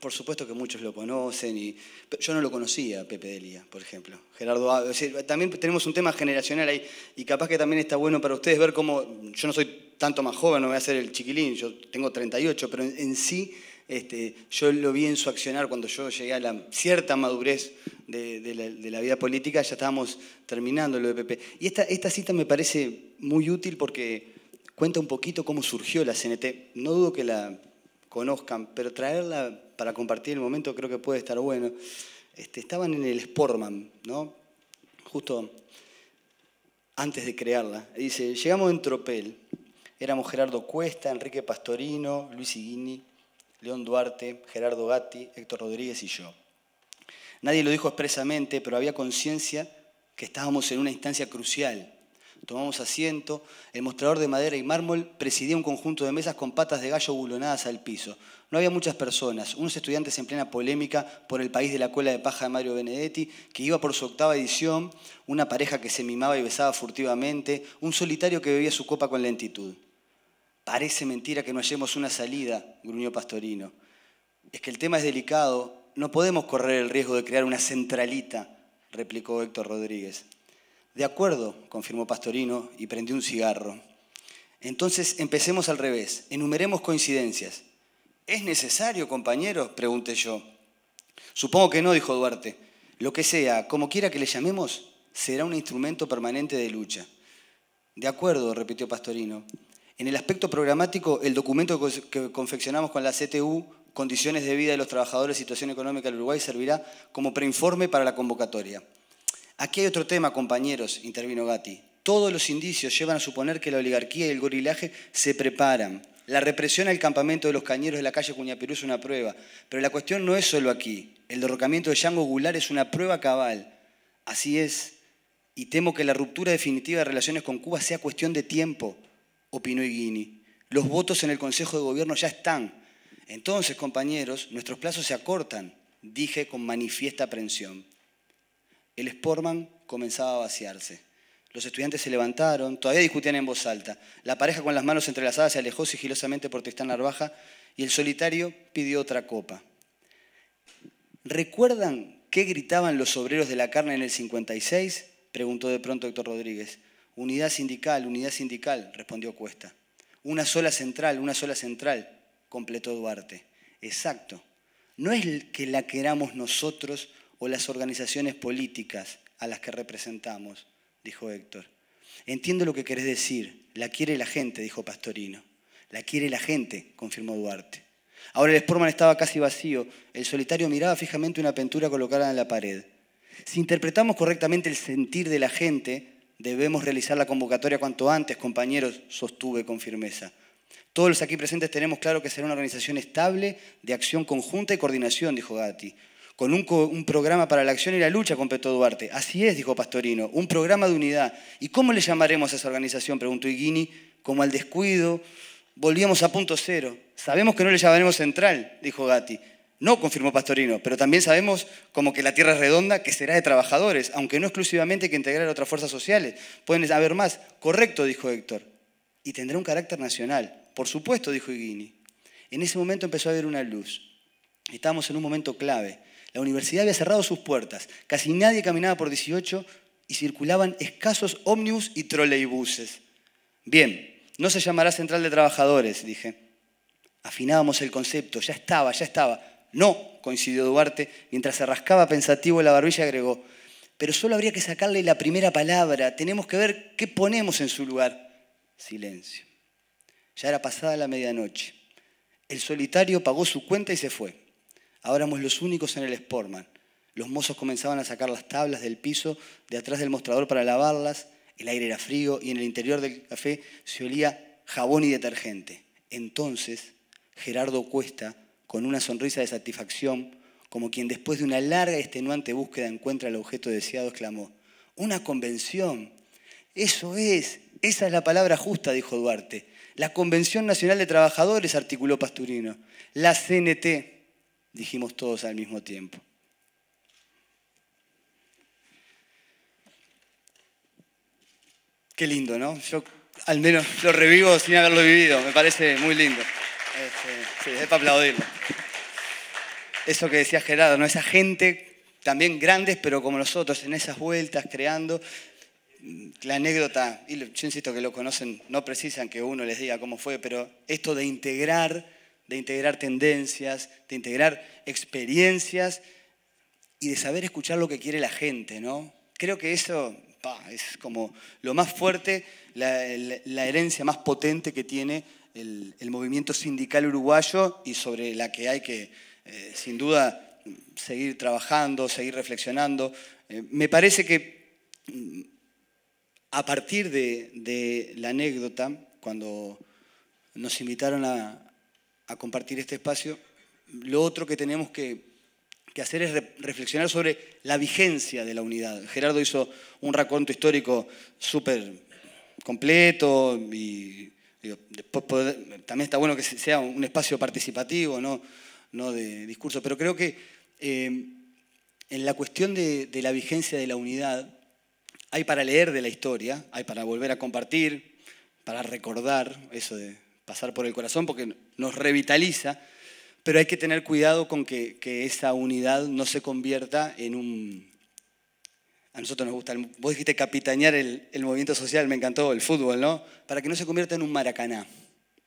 B: por supuesto que muchos lo conocen, y, yo no lo conocía, Pepe Delia, por ejemplo. Gerardo, ah, también tenemos un tema generacional ahí, y capaz que también está bueno para ustedes ver cómo, yo no soy tanto más joven, no voy a ser el chiquilín, yo tengo 38, pero en, sí este, yo lo vi en su accionar cuando yo llegué a la cierta madurez de, la, vida política, ya estábamos terminando lo de Pepe. Y esta cita me parece muy útil porque cuenta un poquito cómo surgió la CNT. No dudo que la conozcan, pero traerla para compartir el momento creo que puede estar bueno. Este, estaban en el Sportman, ¿no? Justo antes de crearla. Dice, llegamos en tropel. Éramos Gerardo Cuesta, Enrique Pastorino, Luis Iguini, León Duarte, Gerardo Gatti, Héctor Rodríguez y yo. Nadie lo dijo expresamente, pero había conciencia que estábamos en una instancia crucial Tomamos asiento, el mostrador de madera y mármol presidía un conjunto de mesas con patas de gallo bulonadas al piso. No había muchas personas, unos estudiantes en plena polémica por el país de la cola de paja de Mario Benedetti, que iba por su octava edición, una pareja que se mimaba y besaba furtivamente, un solitario que bebía su copa con lentitud. Parece mentira que no hallemos una salida, gruñó Pastorino. Es que el tema es delicado, no podemos correr el riesgo de crear una centralita, replicó Héctor Rodríguez. De acuerdo, confirmó Pastorino y prendió un cigarro. Entonces empecemos al revés, enumeremos coincidencias. ¿Es necesario, compañero? pregunté yo. Supongo que no, dijo Duarte. Lo que sea, como quiera que le llamemos, será un instrumento permanente de lucha. De acuerdo, repitió Pastorino. En el aspecto programático, el documento que confeccionamos con la CTU, Condiciones de Vida de los Trabajadores, Situación Económica del Uruguay, servirá como preinforme para la convocatoria. Aquí hay otro tema, compañeros, intervino Gatti. Todos los indicios llevan a suponer que la oligarquía y el gorilaje se preparan. La represión al campamento de los cañeros de la calle Cuñapirú es una prueba. Pero la cuestión no es solo aquí. El derrocamiento de Django Gular es una prueba cabal. Así es. Y temo que la ruptura definitiva de relaciones con Cuba sea cuestión de tiempo, opinó Iguini. Los votos en el Consejo de Gobierno ya están. Entonces, compañeros, nuestros plazos se acortan, dije con manifiesta aprensión el Sportman comenzaba a vaciarse. Los estudiantes se levantaron, todavía discutían en voz alta. La pareja con las manos entrelazadas se alejó sigilosamente por la Narvaja y el solitario pidió otra copa. ¿Recuerdan qué gritaban los obreros de la carne en el 56? Preguntó de pronto Héctor Rodríguez. Unidad sindical, unidad sindical, respondió Cuesta. Una sola central, una sola central, completó Duarte. Exacto. No es que la queramos nosotros o las organizaciones políticas a las que representamos, dijo Héctor. Entiendo lo que querés decir, la quiere la gente, dijo Pastorino. La quiere la gente, confirmó Duarte. Ahora el Sportman estaba casi vacío, el solitario miraba fijamente una pintura colocada en la pared. Si interpretamos correctamente el sentir de la gente, debemos realizar la convocatoria cuanto antes, compañeros, sostuve con firmeza. Todos los aquí presentes tenemos claro que será una organización estable, de acción conjunta y coordinación, dijo Gatti con un, programa para la acción y la lucha con Peto Duarte. Así es, dijo Pastorino, un programa de unidad. ¿Y cómo le llamaremos a esa organización? Preguntó Iguini, como al descuido. Volvíamos a punto cero. Sabemos que no le llamaremos central, dijo Gatti. No, confirmó Pastorino, pero también sabemos como que la Tierra es redonda, que será de trabajadores, aunque no exclusivamente que integrar otras fuerzas sociales. Pueden haber más. Correcto, dijo Héctor. Y tendrá un carácter nacional. Por supuesto, dijo Iguini. En ese momento empezó a haber una luz. Estamos en un momento clave. La universidad había cerrado sus puertas, casi nadie caminaba por 18 y circulaban escasos ómnibus y troleibuses. Bien, no se llamará Central de Trabajadores, dije. Afinábamos el concepto, ya estaba, ya estaba. No, coincidió Duarte, mientras se rascaba pensativo la barbilla agregó, pero solo habría que sacarle la primera palabra, tenemos que ver qué ponemos en su lugar. Silencio. Ya era pasada la medianoche. El solitario pagó su cuenta y se fue. Ahora éramos los únicos en el Sportman. Los mozos comenzaban a sacar las tablas del piso de atrás del mostrador para lavarlas. El aire era frío y en el interior del café se olía jabón y detergente. Entonces, Gerardo Cuesta, con una sonrisa de satisfacción, como quien después de una larga y extenuante búsqueda encuentra el objeto deseado, exclamó, una convención. Eso es, esa es la palabra justa, dijo Duarte. La Convención Nacional de Trabajadores, articuló Pasturino. La CNT dijimos todos al mismo tiempo. Qué lindo, ¿no? Yo al menos lo revivo sin haberlo vivido, me parece muy lindo. Este, sí, es para aplaudirlo. Eso que decía Gerardo, ¿no? Esa gente, también grandes, pero como nosotros, en esas vueltas, creando. La anécdota, y yo insisto que lo conocen, no precisan que uno les diga cómo fue, pero esto de integrar de integrar tendencias, de integrar experiencias y de saber escuchar lo que quiere la gente, ¿no? Creo que eso es como lo más fuerte, la, herencia más potente que tiene el, movimiento sindical uruguayo y sobre la que hay que, eh, sin duda, seguir trabajando, seguir reflexionando. Eh, me parece que mm, a partir de la anécdota, cuando nos invitaron a, a compartir este espacio. Lo otro que tenemos que, hacer es reflexionar sobre la vigencia de la unidad. Gerardo hizo un raconto histórico súper completo y después también está bueno que sea un espacio participativo, no, no de discurso, pero creo que eh, en la cuestión de la vigencia de la unidad hay para leer de la historia, hay para volver a compartir, para recordar eso de pasar por el corazón porque nos revitaliza, pero hay que tener cuidado con que, esa unidad no se convierta en un... A nosotros nos gusta, vos dijiste capitanear el, movimiento social, me encantó el fútbol, ¿no? Para que no se convierta en un maracaná,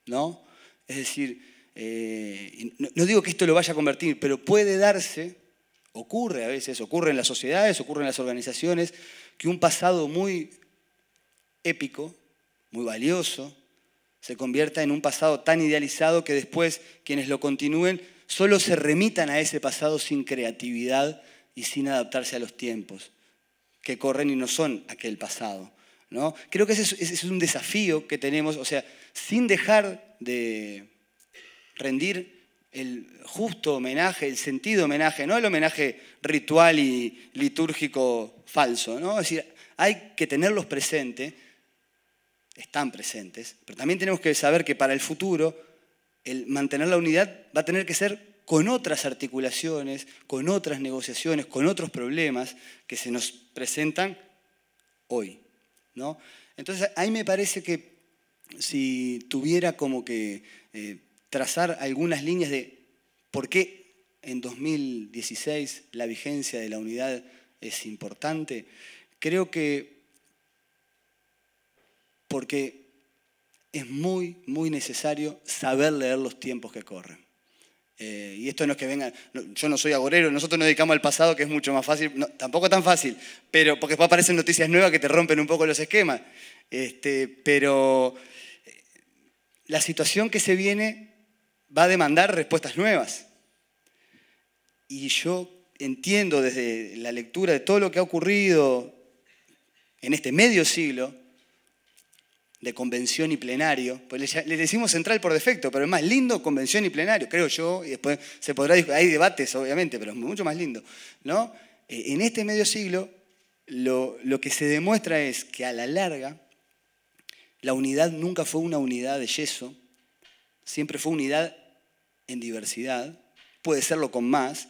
B: ¿no? Es decir, eh, no digo que esto lo vaya a convertir, pero puede darse, ocurre a veces, ocurre en las sociedades, ocurre en las organizaciones, que un pasado muy épico, muy valioso, se convierta en un pasado tan idealizado que después quienes lo continúen solo se remitan a ese pasado sin creatividad y sin adaptarse a los tiempos, que corren y no son aquel pasado. ¿no? Creo que ese es, un desafío que tenemos, o sea, sin dejar de rendir el justo homenaje, el sentido homenaje, no el homenaje ritual y litúrgico falso, ¿no? Es decir, hay que tenerlos presentes están presentes, pero también tenemos que saber que para el futuro el mantener la unidad va a tener que ser con otras articulaciones, con otras negociaciones, con otros problemas que se nos presentan hoy. ¿no? Entonces, ahí me parece que si tuviera como que eh, trazar algunas líneas de por qué en 2016 la vigencia de la unidad es importante, creo que porque es muy, muy necesario saber leer los tiempos que corren. Eh, y esto no es que venga, yo no soy agorero, nosotros nos dedicamos al pasado que es mucho más fácil, tampoco tan fácil, pero porque después aparecen noticias nuevas que te rompen un poco los esquemas. Este, pero la situación que se viene va a demandar respuestas nuevas. Y yo entiendo desde la lectura de todo lo que ha ocurrido en este medio siglo, de convención y plenario. Pues le, decimos central por defecto, pero es más lindo convención y plenario, creo yo, y después se podrá hay debates obviamente, pero es mucho más lindo, ¿no? Eh, en este medio siglo lo, lo que se demuestra es que a la larga la unidad nunca fue una unidad de yeso, siempre fue unidad en diversidad, puede serlo con más,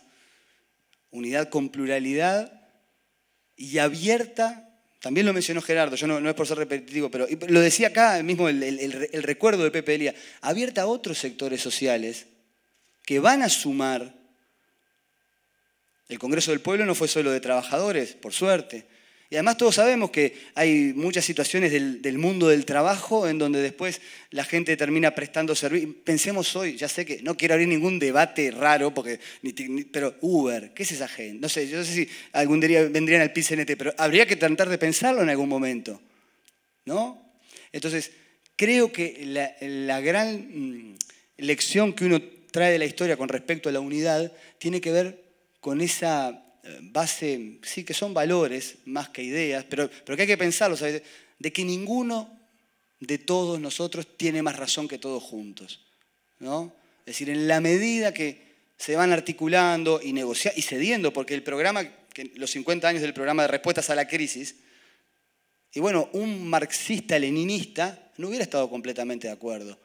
B: unidad con pluralidad y abierta también lo mencionó Gerardo, yo no, es por ser repetitivo, pero lo decía acá mismo el, el recuerdo de Pepe Elía, abierta a otros sectores sociales que van a sumar. El Congreso del Pueblo no fue solo de trabajadores, por suerte, y además todos sabemos que hay muchas situaciones del, mundo del trabajo en donde después la gente termina prestando servicio. Pensemos hoy, ya sé que no quiero abrir ningún debate raro, porque, pero Uber, ¿qué es esa gente? No sé, yo no sé si algún día vendrían al PCNT, pero habría que tratar de pensarlo en algún momento. ¿No? Entonces, creo que la gran mm, lección que uno trae de la historia con respecto a la unidad tiene que ver con esa base, sí que son valores más que ideas, pero, pero que hay que pensarlo ¿sabes? de que ninguno de todos nosotros tiene más razón que todos juntos. ¿no? Es decir, en la medida que se van articulando y negociando y cediendo, porque el programa, los 50 años del programa de respuestas a la crisis, y bueno, un marxista-leninista no hubiera estado completamente de acuerdo.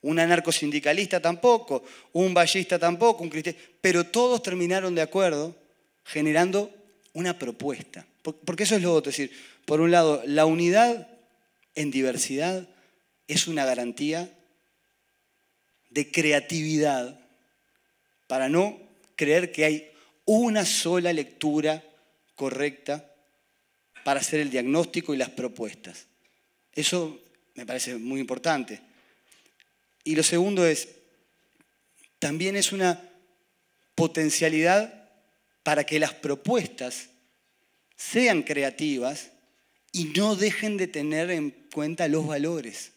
B: Un anarcosindicalista tampoco, un vallista tampoco, un cristiano. Pero todos terminaron de acuerdo generando una propuesta. Porque eso es lo otro, es decir, por un lado, la unidad en diversidad es una garantía de creatividad para no creer que hay una sola lectura correcta para hacer el diagnóstico y las propuestas. Eso me parece muy importante. Y lo segundo es, también es una potencialidad para que las propuestas sean creativas y no dejen de tener en cuenta los valores.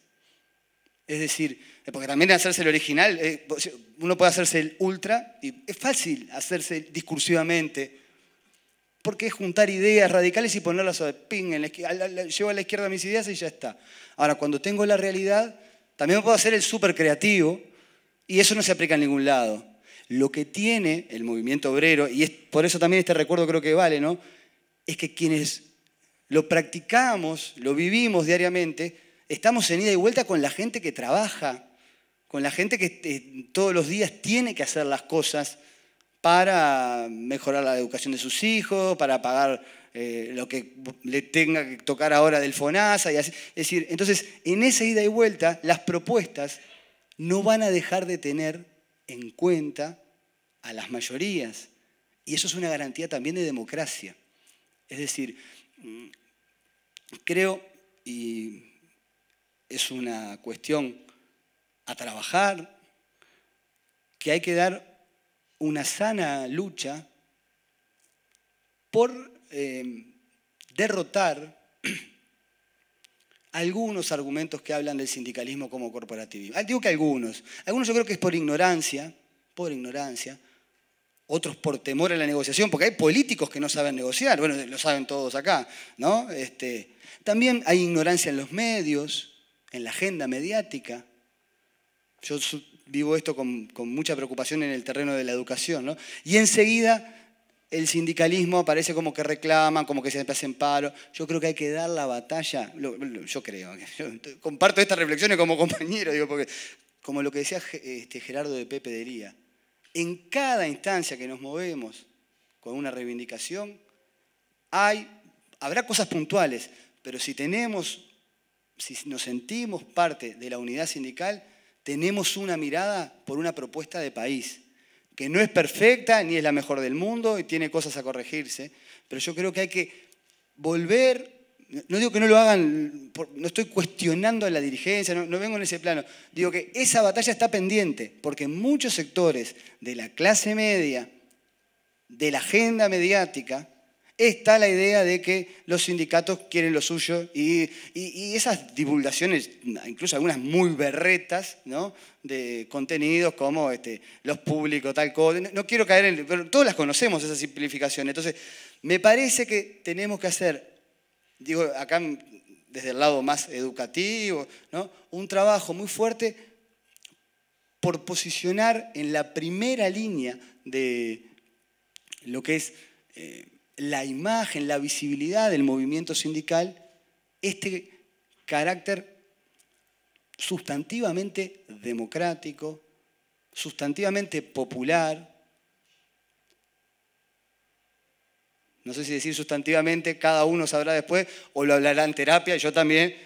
B: Es decir, porque también hacerse el original, eh, uno puede hacerse el ultra, y es fácil hacerse discursivamente, porque es juntar ideas radicales y ponerlas a ping, en la, izquierda, llevo a la izquierda mis ideas y ya está. Ahora, cuando tengo la realidad, también puedo hacer el súper creativo, y eso no se aplica en ningún lado. Lo que tiene el movimiento obrero, y es, por eso también este recuerdo creo que vale, ¿no? Es que quienes lo practicamos, lo vivimos diariamente, estamos en ida y vuelta con la gente que trabaja, con la gente que eh, todos los días tiene que hacer las cosas para mejorar la educación de sus hijos, para pagar eh, lo que le tenga que tocar ahora del FONASA y así. Es decir, entonces, en esa ida y vuelta, las propuestas no van a dejar de tener en cuenta a las mayorías. Y eso es una garantía también de democracia. Es decir, mm, creo, y es una cuestión a trabajar, que hay que dar una sana lucha por eh, derrotar algunos argumentos que hablan del sindicalismo como corporativismo. Ah, digo que algunos. Algunos yo creo que es por ignorancia, por ignorancia. Otros por temor a la negociación, porque hay políticos que no saben negociar. Bueno, lo saben todos acá, ¿no? Este, también hay ignorancia en los medios, en la agenda mediática. Yo vivo esto con, con mucha preocupación en el terreno de la educación, ¿no? Y enseguida el sindicalismo parece como que reclaman, como que se hacen paro. Yo creo que hay que dar la batalla, yo creo, [LAUGHS] comparto estas reflexiones como compañero, digo, porque, como lo que decía este Gerardo de Pepe de en cada instancia que nos movemos con una reivindicación, hay, habrá cosas puntuales, pero si tenemos, si nos sentimos parte de la unidad sindical, tenemos una mirada por una propuesta de país que no es perfecta ni es la mejor del mundo y tiene cosas a corregirse, pero yo creo que hay que volver, no digo que no lo hagan, no estoy cuestionando a la dirigencia, no, vengo en ese plano, digo que esa batalla está pendiente, porque muchos sectores de la clase media, de la agenda mediática, está la idea de que los sindicatos quieren lo suyo y, esas divulgaciones, incluso algunas muy berretas, ¿no? de contenidos como este, los públicos, tal cosa. No quiero caer en... Pero todos las conocemos, esas simplificaciones. Entonces, me parece que tenemos que hacer, digo, acá desde el lado más educativo, ¿no? un trabajo muy fuerte por posicionar en la primera línea de lo que es... Eh, la imagen, la visibilidad del movimiento sindical, este carácter sustantivamente democrático, sustantivamente popular, no sé si decir sustantivamente, cada uno sabrá después, o lo hablará en terapia, yo también,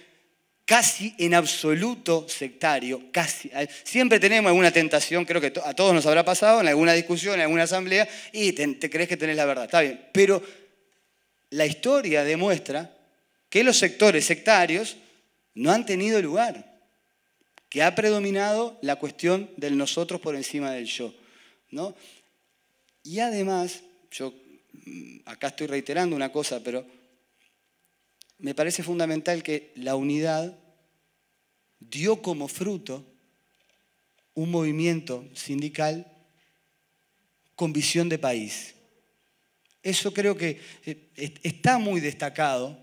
B: casi en absoluto sectario, casi. Siempre tenemos alguna tentación, creo que a todos nos habrá pasado, en alguna discusión, en alguna asamblea, y te, crees que tenés la verdad, está bien. Pero la historia demuestra que los sectores sectarios no han tenido lugar, que ha predominado la cuestión del nosotros por encima del yo. ¿no? Y además, yo mm, acá estoy reiterando una cosa, pero me parece fundamental que la unidad dio como fruto un movimiento sindical con visión de país. Eso creo que eh, está muy destacado,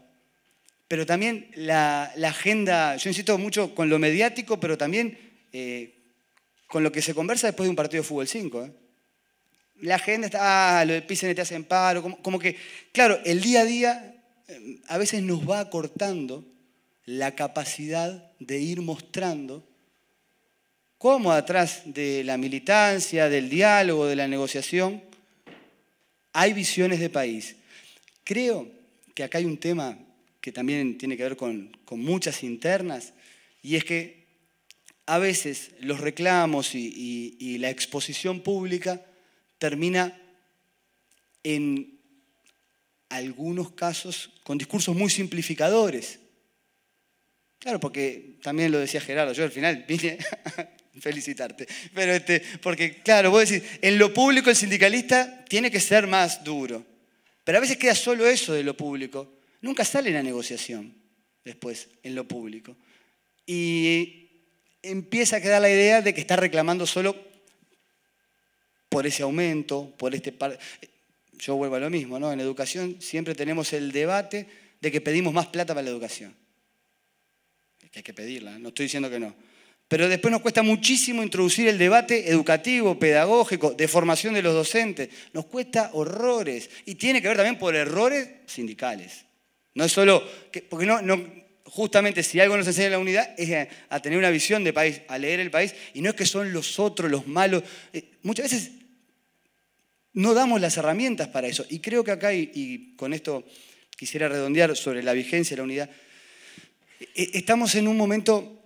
B: pero también la, agenda, yo insisto mucho con lo mediático, pero también eh, con lo que se conversa después de un partido de fútbol 5. ¿eh? La agenda está, ah, lo de PCN te hacen paro, como que, claro, el día a día a veces nos va acortando la capacidad de ir mostrando cómo atrás de la militancia, del diálogo, de la negociación, hay visiones de país. Creo que acá hay un tema que también tiene que ver con, muchas internas, y es que a veces los reclamos y la exposición pública termina en algunos casos con discursos muy simplificadores. Claro, porque también lo decía Gerardo, yo al final vine [LAUGHS] a felicitarte. Pero este, porque claro, vos decís, en lo público el sindicalista tiene que ser más duro. Pero a veces queda solo eso de lo público. Nunca sale la negociación después en lo público. Y empieza a quedar la idea de que está reclamando solo por ese aumento, por este par yo vuelvo a lo mismo, ¿no? En educación siempre tenemos el debate de que pedimos más plata para la educación. Que hay que pedirla, ¿eh? no estoy diciendo que no. Pero después nos cuesta muchísimo introducir el debate educativo, pedagógico, de formación de los docentes. Nos cuesta horrores. Y tiene que ver también por errores sindicales. No es solo. porque no, justamente si algo nos enseña la unidad es eh, a, tener una visión de país, a leer el país. Y no es que son los otros los malos. Eh, muchas veces no damos las herramientas para eso. Y creo que acá, y, con esto quisiera redondear sobre la vigencia de la unidad, e, estamos en un momento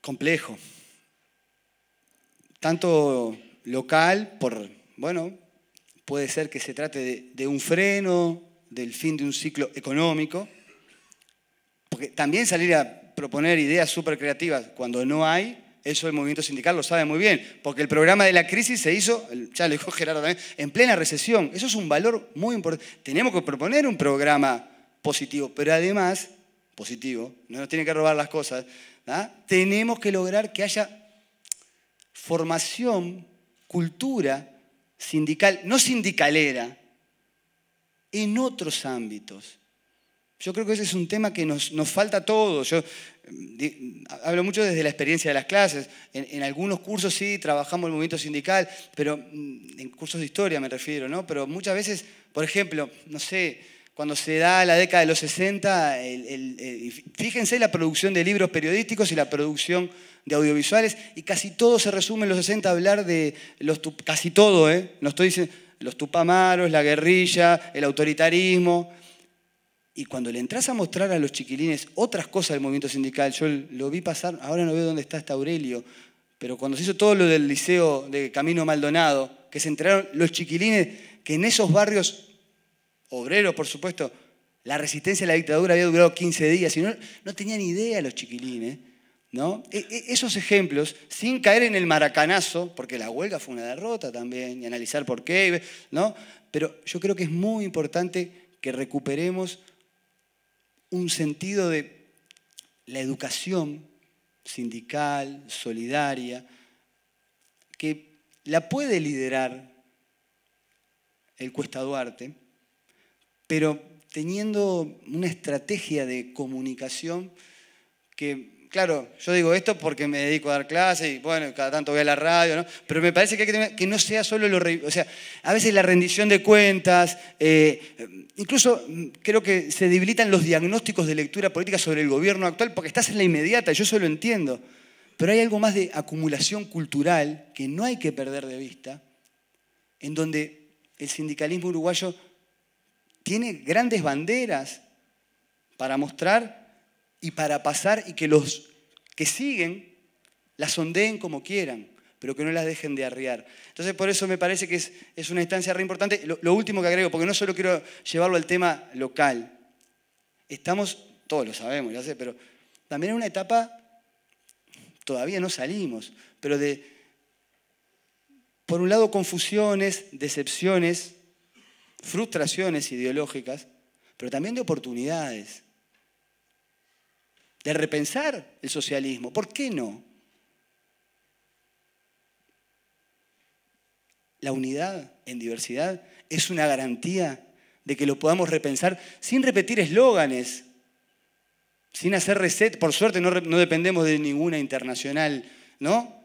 B: complejo, tanto local, por, bueno, puede ser que se trate de, de un freno, del fin de un ciclo económico, porque también salir a proponer ideas súper creativas cuando no hay, eso el movimiento sindical lo sabe muy bien, porque el programa de la crisis se hizo, ya lo dijo Gerardo también, en plena recesión. Eso es un valor muy importante. Tenemos que proponer un programa positivo, pero además, positivo, no nos tiene que robar las cosas, tenemos que lograr que haya formación, cultura sindical, no sindicalera, en otros ámbitos. Yo creo que ese es un tema que nos, nos falta a todos. Yo hablo mucho desde la experiencia de las clases. En, algunos cursos sí trabajamos el movimiento sindical, pero mm, en cursos de historia me refiero, ¿no? Pero muchas veces, por ejemplo, no sé, cuando se da la década de los 60, fíjense la producción de libros periodísticos y la producción de audiovisuales, y casi todo se resume en los 60 a hablar de los casi todo, ¿eh? No estoy diciendo los tupamaros, la guerrilla, el autoritarismo. Y cuando le entras a mostrar a los chiquilines otras cosas del movimiento sindical, yo lo vi pasar, ahora no veo dónde está hasta este Aurelio, pero cuando se hizo todo lo del liceo de Camino Maldonado, que se enteraron los chiquilines que en esos barrios, obreros por supuesto, la resistencia a la dictadura había durado 15 días y no, no tenían idea los chiquilines. ¿No? E, e, esos ejemplos, sin caer en el maracanazo, porque la huelga fue una derrota también, y analizar por qué, ¿no? pero yo creo que es muy importante que recuperemos un sentido de la educación sindical, solidaria, que la puede liderar el Cuesta Duarte, pero teniendo una estrategia de comunicación que claro, yo digo esto porque me dedico a dar clases y bueno, cada tanto voy a la radio, ¿no? Pero me parece que hay que, que no sea solo lo... O sea, a veces la rendición de cuentas, eh, incluso mm, creo que se debilitan los diagnósticos de lectura política sobre el gobierno actual porque estás en la inmediata, yo eso lo entiendo. Pero hay algo más de acumulación cultural que no hay que perder de vista, en donde el sindicalismo uruguayo tiene grandes banderas para mostrar y para pasar y que los que siguen las sondeen como quieran, pero que no las dejen de arriar. Entonces, por eso me parece que es, una instancia re importante. Lo, lo, último que agrego, porque no solo quiero llevarlo al tema local, estamos, todos lo sabemos, ya sé, pero también en una etapa, todavía no salimos, pero de, por un lado, confusiones, decepciones, frustraciones ideológicas, pero también de oportunidades de repensar el socialismo. ¿Por qué no? La unidad en diversidad es una garantía de que lo podamos repensar sin repetir eslóganes, sin hacer reset. Por suerte no, dependemos de ninguna internacional, ¿no?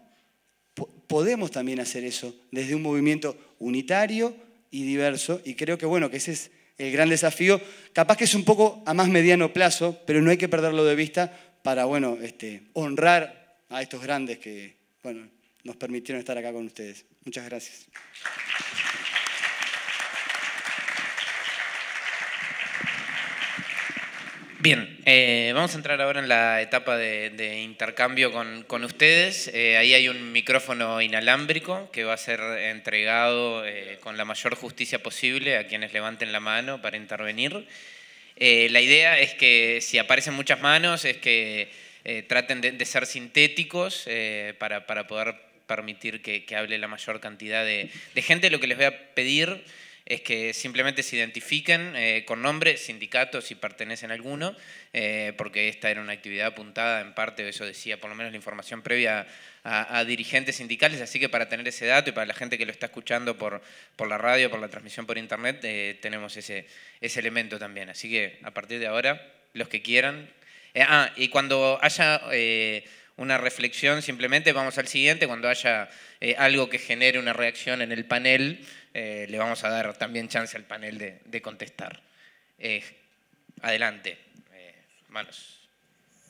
B: podemos también hacer eso desde un movimiento unitario y diverso y creo que bueno, que ese es el gran desafío. Capaz que es un poco a más mediano plazo, pero no hay que perderlo de vista para, bueno, este, honrar a estos grandes que, nos permitieron estar acá con ustedes. Muchas gracias. Bien, eh, vamos a entrar
C: ahora en la etapa de, intercambio con, ustedes. Eh, ahí hay un micrófono inalámbrico que va a ser entregado eh, con la mayor justicia posible a quienes levanten la mano para intervenir. la idea es que si aparecen muchas manos es que traten de, ser sintéticos para, poder permitir que, hable la mayor cantidad de gente. Lo que les voy a pedir es que simplemente se identifiquen eh, con nombre, sindicato, si pertenecen a alguno, eh, porque esta era una actividad apuntada en parte, eso decía por lo menos la información previa a, dirigentes sindicales, así que para tener ese dato y para la gente que lo está escuchando por, por la radio, por la transmisión por internet, eh, tenemos ese, ese elemento también. Así que a partir de ahora, los que quieran. ah, y cuando haya una reflexión, simplemente vamos al siguiente, cuando haya algo que genere una reacción en el panel. Eh, le vamos a dar también chance al panel de, contestar. Eh, adelante, eh, manos.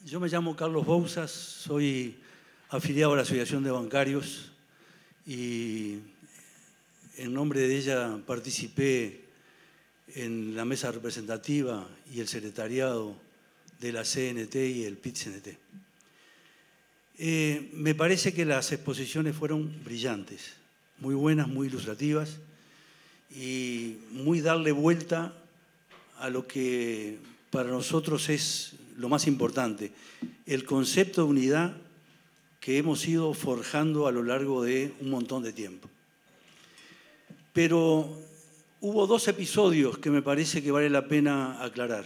F: Yo me llamo Carlos Bouzas, soy afiliado a la Asociación de Bancarios y en nombre de ella participé en la mesa representativa y el secretariado de la CNT y el PIT-CNT. me parece que las exposiciones fueron brillantes, muy buenas, muy ilustrativas y muy darle vuelta a lo que para nosotros es lo más importante, el concepto de unidad que hemos ido forjando a lo largo de un montón de tiempo. Pero hubo dos episodios que me parece que vale la pena aclarar.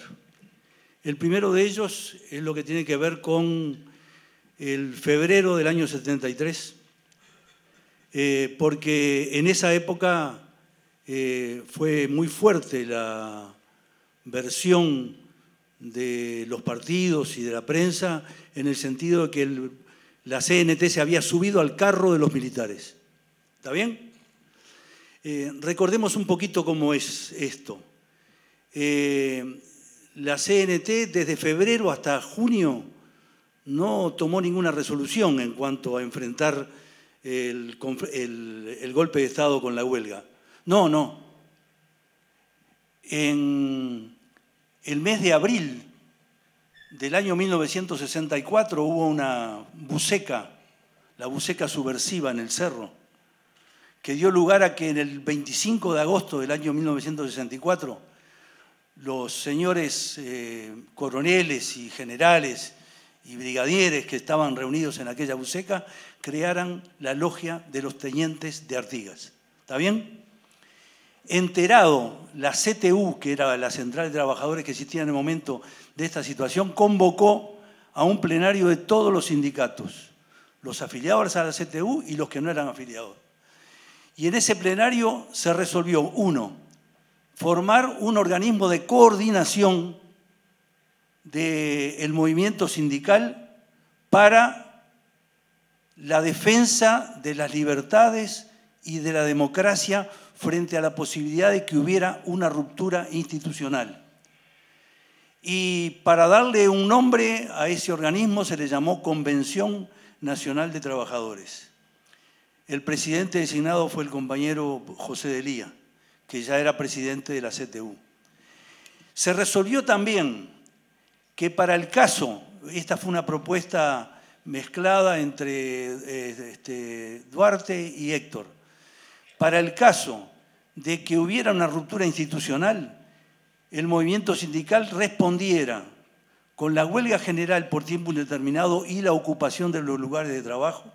F: El primero de ellos es lo que tiene que ver con el febrero del año 73, eh, porque en esa época eh, fue muy fuerte la versión de los partidos y de la prensa en el sentido de que la CNT se había subido al carro de los militares. ¿Está bien? Eh, recordemos un poquito cómo es esto. Eh, la CNT desde febrero hasta junio no tomó ninguna resolución en cuanto a enfrentar el golpe de Estado con la huelga. No, no. En el mes de abril del año 1964 hubo una buceca, la buceca subversiva en el cerro, que dio lugar a que en el 25 de agosto del año 1964 los señores eh, coroneles y generales y brigadieres que estaban reunidos en aquella buceca crearan la logia de los tenientes de Artigas. ¿Está bien? Enterado la CTU, que era la Central de Trabajadores que existía en el momento de esta situación, convocó a un plenario de todos los sindicatos, los afiliados a la CTU y los que no eran afiliados. Y en ese plenario se resolvió, uno, formar un organismo de coordinación del movimiento sindical para la defensa de las libertades y de la democracia frente a la posibilidad de que hubiera una ruptura institucional. Y para darle un nombre a ese organismo se le llamó Convención Nacional de Trabajadores. El presidente designado fue el compañero José de Lía, que ya era presidente de la CTU. Se resolvió también que para el caso, esta fue una propuesta mezclada entre eh, este, Duarte y Héctor, para el caso de que hubiera una ruptura institucional, el movimiento sindical respondiera con la huelga general por tiempo indeterminado y la ocupación de los lugares de trabajo,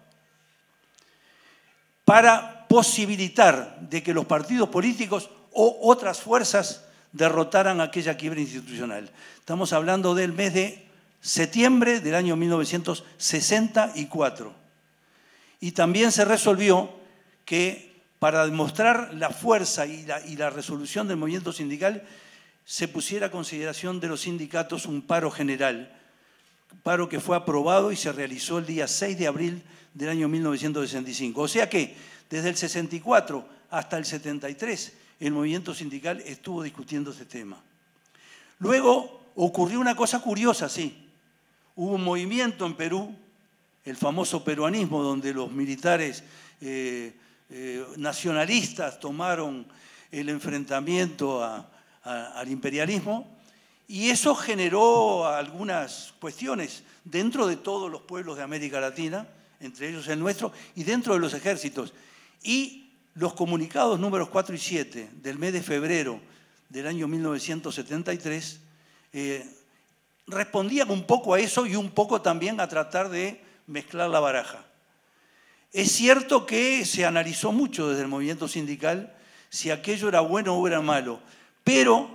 F: para posibilitar de que los partidos políticos o otras fuerzas derrotaran aquella quiebra institucional. Estamos hablando del mes de septiembre del año 1964. Y también se resolvió que para demostrar la fuerza y la, resolución del movimiento sindical, se pusiera a consideración de los sindicatos un paro general, paro que fue aprobado y se realizó el día 6 de abril del año 1965. O sea que desde el 64 hasta el 73 el movimiento sindical estuvo discutiendo este tema. Luego ocurrió una cosa curiosa, sí. Hubo un movimiento en Perú, el famoso peruanismo, donde los militares... Eh, eh, nacionalistas tomaron el enfrentamiento al imperialismo y eso generó algunas cuestiones dentro de todos los pueblos de América Latina, entre ellos el nuestro, y dentro de los ejércitos. Y los comunicados números 4 y 7 del mes de febrero del año 1973 eh, respondían un poco a eso y un poco también a tratar de mezclar la baraja. Es cierto que se analizó mucho desde el movimiento sindical si aquello era bueno o era malo, pero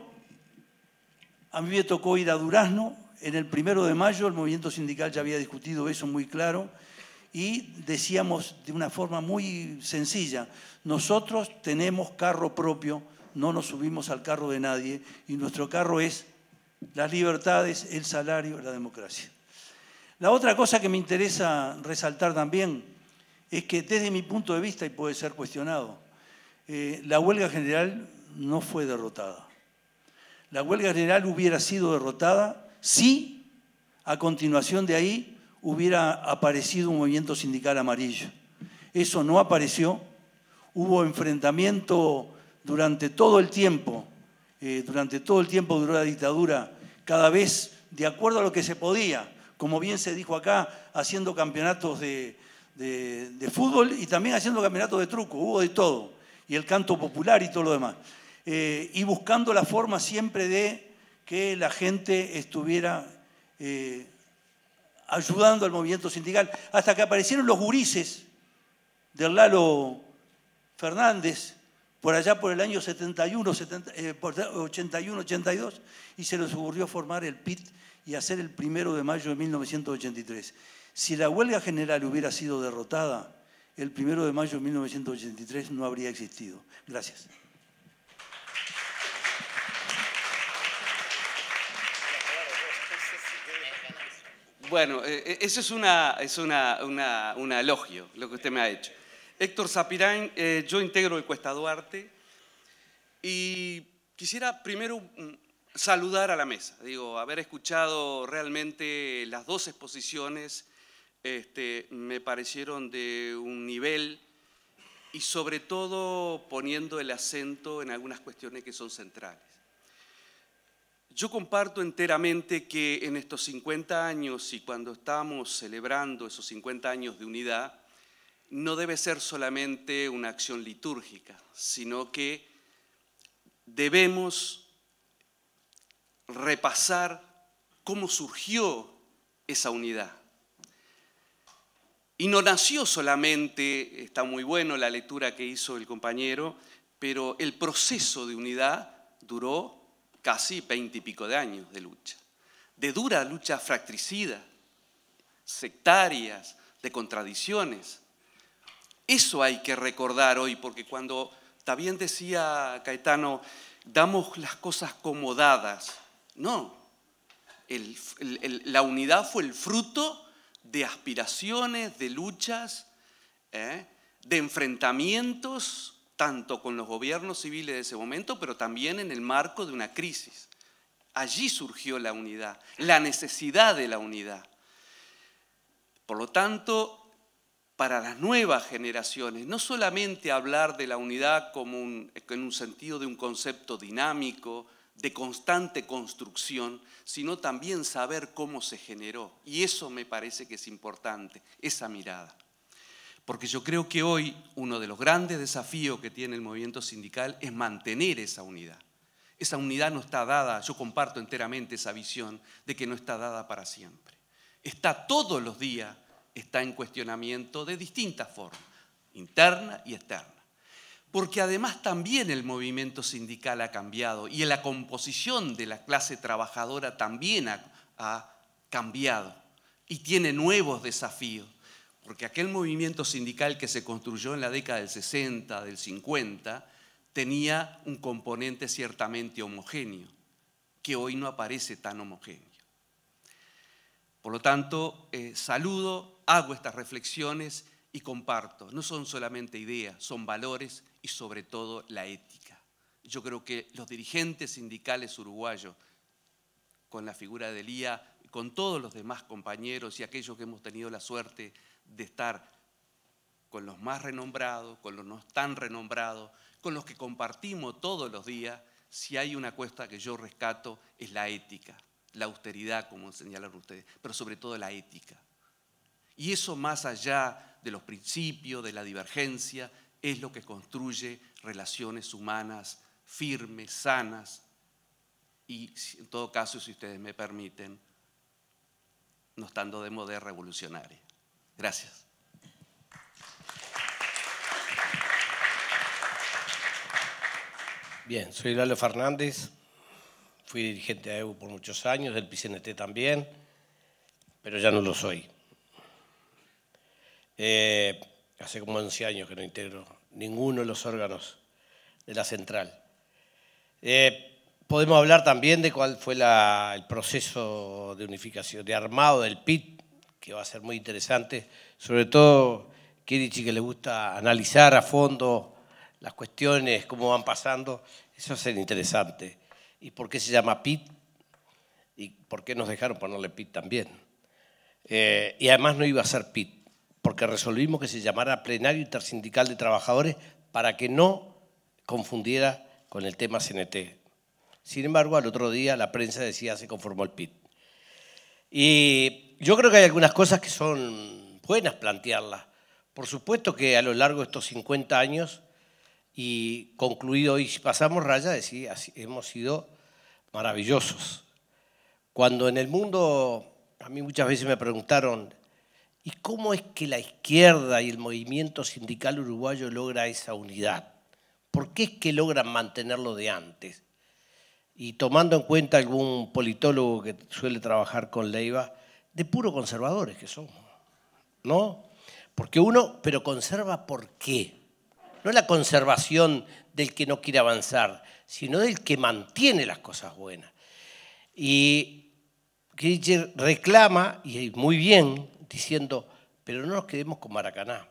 F: a mí me tocó ir a Durazno, en el primero de mayo el movimiento sindical ya había discutido eso muy claro y decíamos de una forma muy sencilla, nosotros tenemos carro propio, no nos subimos al carro de nadie y nuestro carro es las libertades, el salario, la democracia. La otra cosa que me interesa resaltar también, es que desde mi punto de vista, y puede ser cuestionado, eh, la huelga general no fue derrotada. La huelga general hubiera sido derrotada si a continuación de ahí hubiera aparecido un movimiento sindical amarillo. Eso no apareció, hubo enfrentamiento durante todo el tiempo, eh, durante todo el tiempo duró la dictadura, cada vez de acuerdo a lo que se podía, como bien se dijo acá, haciendo campeonatos de, de, fútbol y también haciendo campeonato de truco, hubo de todo, y el canto popular y todo lo demás. Eh, y buscando la forma siempre de que la gente estuviera eh, ayudando al movimiento sindical, hasta que aparecieron los gurises del Lalo Fernández, por allá por el año 71, 81, 82, y se les ocurrió formar el PIT y hacer el primero de mayo de 1983. Si la huelga general hubiera sido derrotada, el primero de mayo de 1983 no habría existido. Gracias.
G: Bueno, eh, eh, eso es, una, es un elogio, lo que usted me ha hecho. Héctor Zapirán, eh, yo integro el Cuesta Duarte y quisiera primero mm, saludar a la mesa, digo, haber escuchado realmente las dos exposiciones este, me parecieron de un nivel y sobre todo poniendo el acento en algunas cuestiones que son centrales. Yo comparto enteramente que en estos 50 años y cuando estamos celebrando esos 50 años de unidad, no debe ser solamente una acción litúrgica, sino que debemos repasar cómo surgió esa unidad y no nació solamente, está muy bueno la lectura que hizo el compañero, pero el proceso de unidad duró casi veinte y pico de años de lucha, de dura lucha fratricida, sectarias, de contradicciones. Eso hay que recordar hoy, porque cuando también decía Caetano, damos las cosas como dadas. No, la unidad fue el fruto de aspiraciones, de luchas, ¿eh? de enfrentamientos, tanto con los gobiernos civiles de ese momento, pero también en el marco de una crisis. Allí surgió la unidad, la necesidad de la unidad. Por lo tanto, para las nuevas generaciones, no solamente hablar de la unidad como en un sentido de un concepto dinámico, de constante construcción, sino también saber cómo se generó. Y eso me parece que es importante, esa mirada. Porque yo creo que hoy uno de los grandes desafíos que tiene el movimiento sindical es mantener esa unidad. Esa unidad no está dada, yo comparto enteramente esa visión de que no está dada para siempre. Está todos los días, está en cuestionamiento de distintas formas, interna y externa porque además también el movimiento sindical ha cambiado y la composición de la clase trabajadora también ha, cambiado y tiene nuevos desafíos, porque aquel movimiento sindical que se construyó en la década del 60, del 50, tenía un componente ciertamente homogéneo, que hoy no aparece tan homogéneo. Por lo tanto, eh, saludo, hago estas reflexiones y comparto. No son solamente ideas, son valores y sobre todo la ética. Yo creo que los dirigentes sindicales uruguayos, con la figura de Lía, con todos los demás compañeros y aquellos que hemos tenido la suerte de estar con los más renombrados, con los no tan renombrados, con los que compartimos todos los días, si hay una cuesta que yo rescato es la ética, la austeridad, como señalaron ustedes, pero sobre todo la ética. Y eso más allá de los principios, de la divergencia, es lo que construye relaciones humanas firmes, sanas y, en todo caso, si ustedes me permiten, no estando de moda revolucionaria. Gracias. Bien,
H: soy Lalo Fernández, fui dirigente de EU por muchos años, del PCNT también, pero ya no lo soy. Eh, hace como 11 años que no integro ninguno de los órganos de la central. Eh, podemos hablar también de cuál fue el proceso de unificación, de armado del PIT, que va a ser muy interesante, sobre todo Kirichi que le gusta analizar a fondo las cuestiones, cómo van pasando, eso va a ser interesante. ¿Y por qué se llama PIT? ¿Y por qué nos dejaron ponerle PIT también? Eh, y además no iba a ser PIT, porque resolvimos que se llamara plenario intersindical de trabajadores para que no confundiera con el tema CNT. Sin embargo, al otro día la prensa decía se conformó el PIT. Y yo creo que hay algunas cosas que son buenas plantearlas. Por supuesto que a lo largo de estos 50 años y concluido hoy, si pasamos raya, decir, hemos sido maravillosos. Cuando en el mundo, a mí muchas veces me preguntaron, ¿Y cómo es que la izquierda y el movimiento sindical uruguayo logra esa unidad? ¿Por qué es que logran mantenerlo de antes? Y tomando en cuenta algún politólogo que suele trabajar con Leiva, de puro conservadores que somos, ¿no? Porque uno, pero conserva por qué. No la conservación del que no quiere avanzar, sino del que mantiene las cosas buenas. Y Kirchner reclama, y muy bien, diciendo, pero no nos quedemos con Maracaná,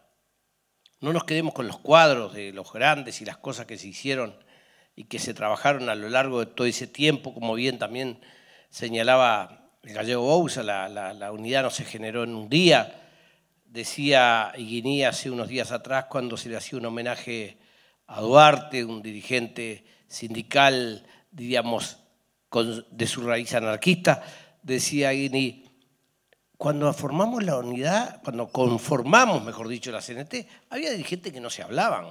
H: no nos quedemos con los cuadros de los grandes y las cosas que se hicieron y que se trabajaron a lo largo de todo ese tiempo, como bien también señalaba el gallego Bousa, la, la, unidad no se generó en un día, decía Iguini hace unos días atrás cuando se le hacía un homenaje a Duarte, un dirigente sindical, diríamos, de su raíz anarquista, decía Guini, cuando formamos la unidad, cuando conformamos, mejor dicho, la CNT, había gente que no se hablaban.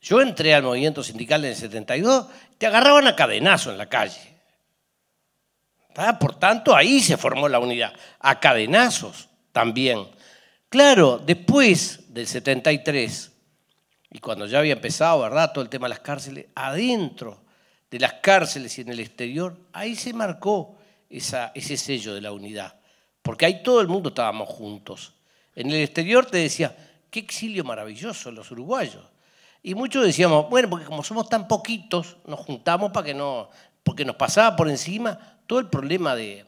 H: Yo entré al movimiento sindical en el 72, te agarraban a cadenazo en la calle. Por tanto, ahí se formó la unidad, a cadenazos también. Claro, después del 73, y cuando ya había empezado, ¿verdad?, todo el tema de las cárceles, adentro de las cárceles y en el exterior, ahí se marcó ese sello de la unidad. Porque ahí todo el mundo estábamos juntos. En el exterior te decía, qué exilio maravilloso los uruguayos. Y muchos decíamos, bueno, porque como somos tan poquitos, nos juntamos para que no, porque nos pasaba por encima todo el problema de,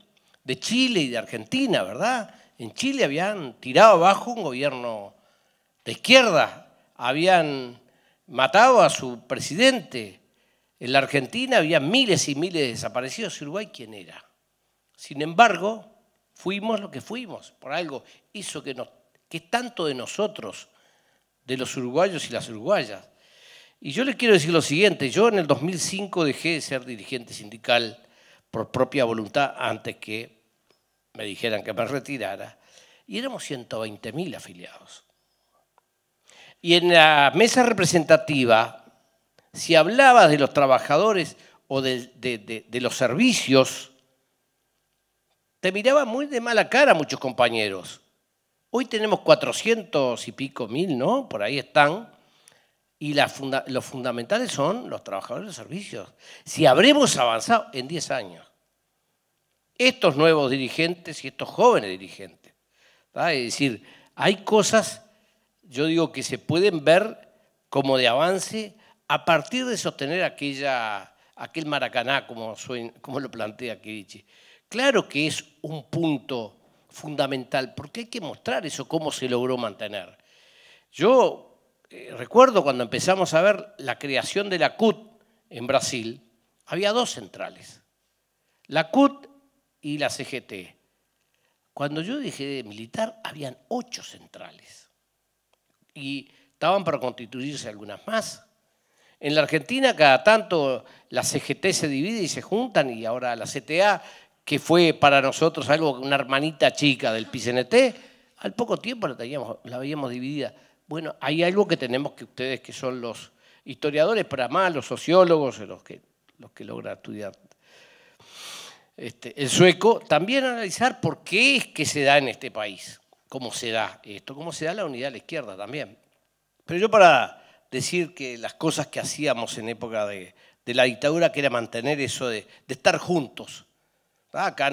H: Chile y de Argentina, ¿verdad? En Chile habían tirado abajo un gobierno de izquierda, habían matado a su presidente. En la Argentina había miles y miles de desaparecidos. Uruguay quién era? Sin embargo, fuimos lo que fuimos, por algo hizo que, nos, que tanto de nosotros, de los uruguayos y las uruguayas. Y yo les quiero decir lo siguiente, yo en el 2005 dejé de ser dirigente sindical por propia voluntad antes que me dijeran que me retirara, y éramos 120.000 afiliados. Y en la mesa representativa, si hablaba de los trabajadores o de los servicios, te miraba muy de mala cara muchos compañeros. Hoy tenemos 400 y pico mil, ¿no? Por ahí están. Y los fundamentales son los trabajadores de servicios. Si habremos avanzado en 10 años, estos nuevos dirigentes y estos jóvenes dirigentes. Es decir, hay cosas, yo digo, que se pueden ver como de avance a partir de sostener aquella, aquel maracaná, como, como lo plantea Kirichi. Claro que es un punto fundamental, porque hay que mostrar eso, cómo se logró mantener. Yo eh, recuerdo cuando empezamos a ver la creación de la CUT en Brasil, había dos centrales, la CUT y la CGT. Cuando yo dejé de militar, habían ocho centrales y estaban para constituirse algunas más. En la Argentina cada tanto la CGT se divide y se juntan y ahora la CTA que fue para nosotros algo, una hermanita chica del PCNT, al poco tiempo la, teníamos, la veíamos dividida. Bueno, hay algo que tenemos que ustedes, que son los historiadores, para más los sociólogos, los que, los que logran estudiar este, el sueco, también analizar por qué es que se da en este país, cómo se da esto, cómo se da la unidad a la izquierda también. Pero yo para decir que las cosas que hacíamos en época de, la dictadura, que era mantener eso de, de estar juntos, Acá,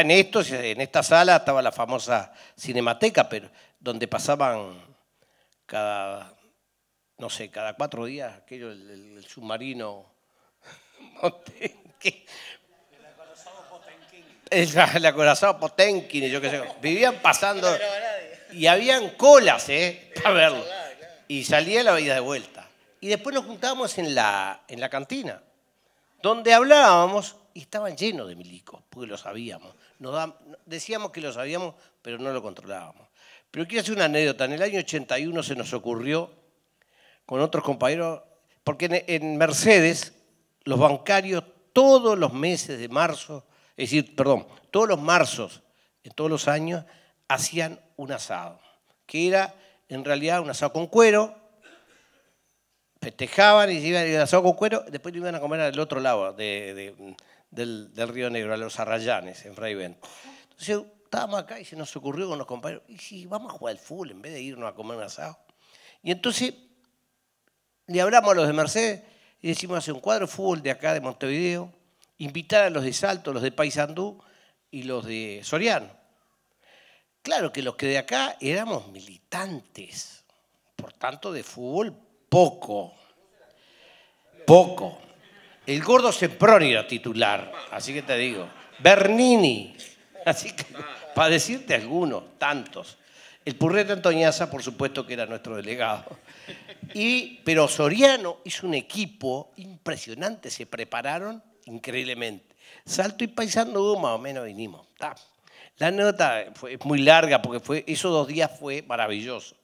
H: en esto en esta sala estaba la famosa cinemateca, pero donde pasaban cada, no sé, cada cuatro días aquello, el, el, el submarino [LAUGHS] Potenkin. El acorazado Potenkin, yo qué sé. Vivían pasando y habían colas, ¿eh? Para verlo. Y salía la vida de vuelta. Y después nos juntábamos en la, en la cantina, donde hablábamos y estaban llenos de milicos, porque lo sabíamos. decíamos que lo sabíamos, pero no lo controlábamos. Pero quiero hacer una anécdota. En el año 81 se nos ocurrió, con otros compañeros, porque en, Mercedes los bancarios todos los meses de marzo, es decir, perdón, todos los marzos, en todos los años, hacían un asado, que era en realidad un asado con cuero, festejaban y se iban asado con cuero, después lo iban a comer al otro lado de del, Río Negro, a los Arrayanes, en Bent. Entonces estábamos acá y se nos ocurrió con los compañeros, y si vamos a jugar al fútbol en vez de irnos a comer un asado. Y entonces le hablamos a los de Mercedes y decimos hacer un cuadro de fútbol de acá de Montevideo, invitar a los de Salto, los de Paysandú y los de Soriano. Claro que los que de acá éramos militantes, por tanto de fútbol poco, poco. El gordo Seproni era titular, así que te digo. Bernini, así que para decirte algunos, tantos. El Purrete Antoñaza, por supuesto que era nuestro delegado. Y, pero Soriano hizo un equipo impresionante, se prepararon increíblemente. Salto y Paisando más o menos vinimos. La nota es muy larga porque fue, esos dos días fue maravilloso.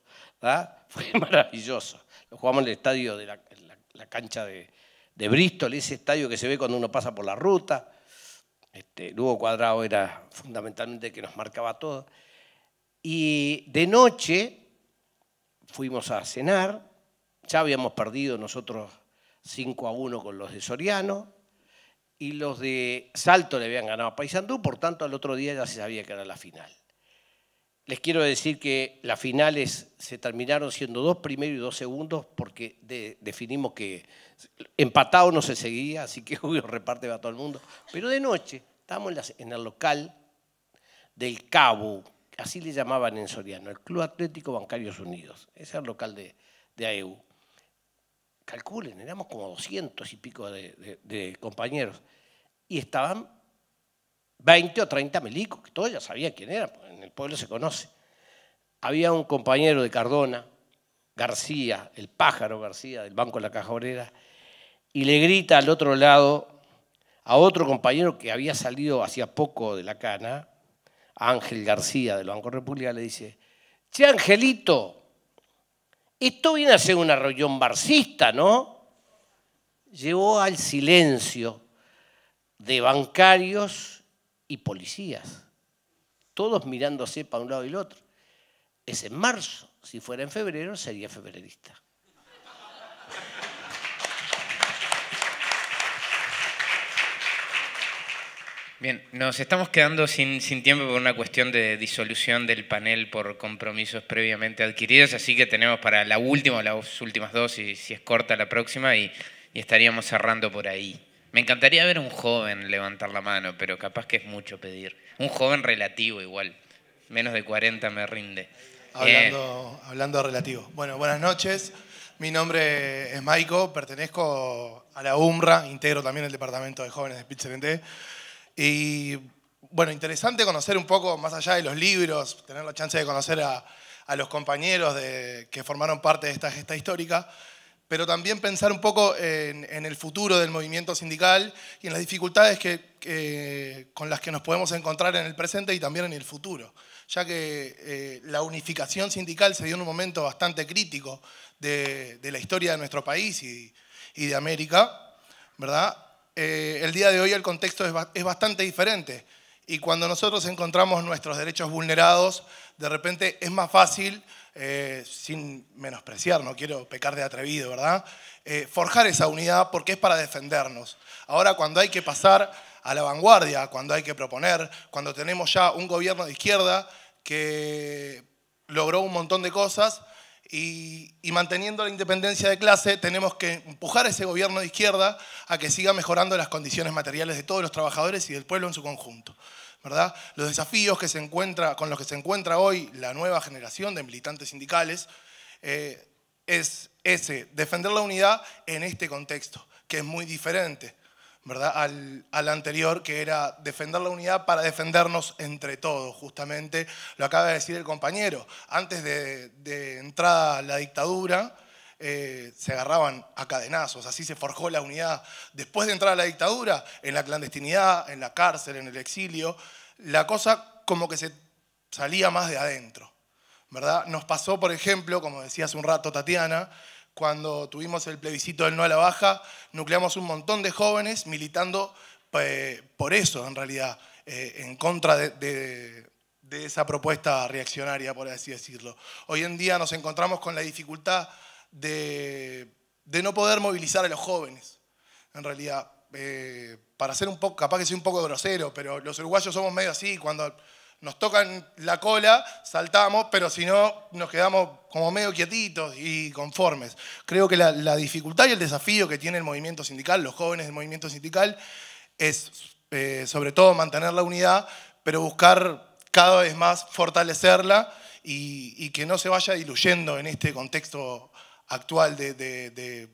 H: [LAUGHS] Fue maravilloso. Lo jugamos en el estadio de la cancha de, de Bristol, ese estadio que se ve cuando uno pasa por la ruta. Este, Lugo Cuadrado era fundamentalmente el que nos marcaba todo. Y de noche fuimos a cenar, ya habíamos perdido nosotros 5 a 1 con los de Soriano, y los de Salto le habían ganado a Paisandú, por tanto al otro día ya se sabía que era la final. Les quiero decir que las finales se terminaron siendo dos primeros y dos segundos porque definimos que Empatado no se seguía, así que hubo [LAUGHS] reparte para todo el mundo. Pero de noche, estábamos en, el local del Cabo, así le llamaban en Soriano, el Club Atlético Bancarios Unidos. Ese era el local de, de AEU. Calculen, éramos como 200 y pico de, compañeros. Y estaban 20 o 30 melicos, que todos ya sabían quién era, en el pueblo se conoce. Había un compañero de Cardona, García, el pájaro García, del Banco de la Caja Obrera, y le grita al otro lado a otro compañero que había salido hacía poco de la cana, Ángel García del Banco República, le dice, che Angelito, esto viene a ser una reunión marxista, ¿no? Llevó al silencio de bancarios y policías, todos mirándose para un lado y el otro. Es en marzo, si fuera en febrero sería febrerista.
C: Bien, nos estamos quedando sin, tiempo por una cuestión de disolución del panel por compromisos previamente adquiridos, así que tenemos para la última, las últimas dos, y si es corta la próxima, y, estaríamos cerrando por ahí. Me encantaría ver a un joven levantar la mano, pero capaz que es mucho pedir. Un joven relativo igual.
I: Menos de 40 me rinde. Hablando, eh, relativo. Bueno, buenas noches. Mi nombre es Maico, pertenezco a la UMRA, integro también el departamento de jóvenes de Spitzer y bueno, interesante conocer un poco más allá de los libros, tener la chance de conocer a, a los compañeros de, que formaron parte de esta gesta histórica, pero también pensar un poco en, el futuro del movimiento sindical y en las dificultades que, con las que nos podemos encontrar en el presente y también en el futuro, ya que eh, la unificación sindical se dio en un momento bastante crítico de, de la historia de nuestro país y, y de América, ¿verdad? Eh, el día de hoy el contexto es, bastante diferente. Y cuando nosotros encontramos nuestros derechos vulnerados, de repente es más fácil, eh, sin menospreciar, no quiero pecar de atrevido, ¿verdad? Eh, forjar esa unidad porque es para defendernos. Ahora cuando hay que pasar a la vanguardia, cuando hay que proponer, cuando tenemos ya un gobierno de izquierda que logró un montón de cosas, y, manteniendo la independencia de clase, tenemos que empujar a ese gobierno de izquierda a que siga mejorando las condiciones materiales de todos los trabajadores y del pueblo en su conjunto. ¿verdad? Los desafíos con los que se encuentra hoy la nueva generación de militantes sindicales eh, es ese, defender la unidad en este contexto, que es muy diferente ¿verdad? Al, anterior, que era defender la unidad para defendernos entre todos, justamente lo acaba de decir el compañero. Antes de, entrar a la dictadura, eh, se agarraban a cadenazos, así se forjó la unidad. Después de entrar a la dictadura, en la clandestinidad, en la cárcel, en el exilio, la cosa como que se salía más de adentro. ¿verdad? Nos pasó, por ejemplo, como decía hace un rato Tatiana, cuando tuvimos el plebiscito del no a la baja, nucleamos un montón de jóvenes militando eh, por eso, en realidad, eh, en contra de, esa propuesta reaccionaria, por así decirlo. Hoy en día nos encontramos con la dificultad de, no poder movilizar a los jóvenes, en realidad. Eh, para ser un poco, capaz que soy un poco grosero, pero los uruguayos somos medio así, cuando nos tocan la cola, saltamos, pero si no, nos quedamos como medio quietitos y conformes. Creo que la, dificultad y el desafío que tiene el movimiento sindical, los jóvenes del movimiento sindical, es eh, sobre todo mantener la unidad, pero buscar cada vez más fortalecerla y, que no se vaya diluyendo en este contexto actual de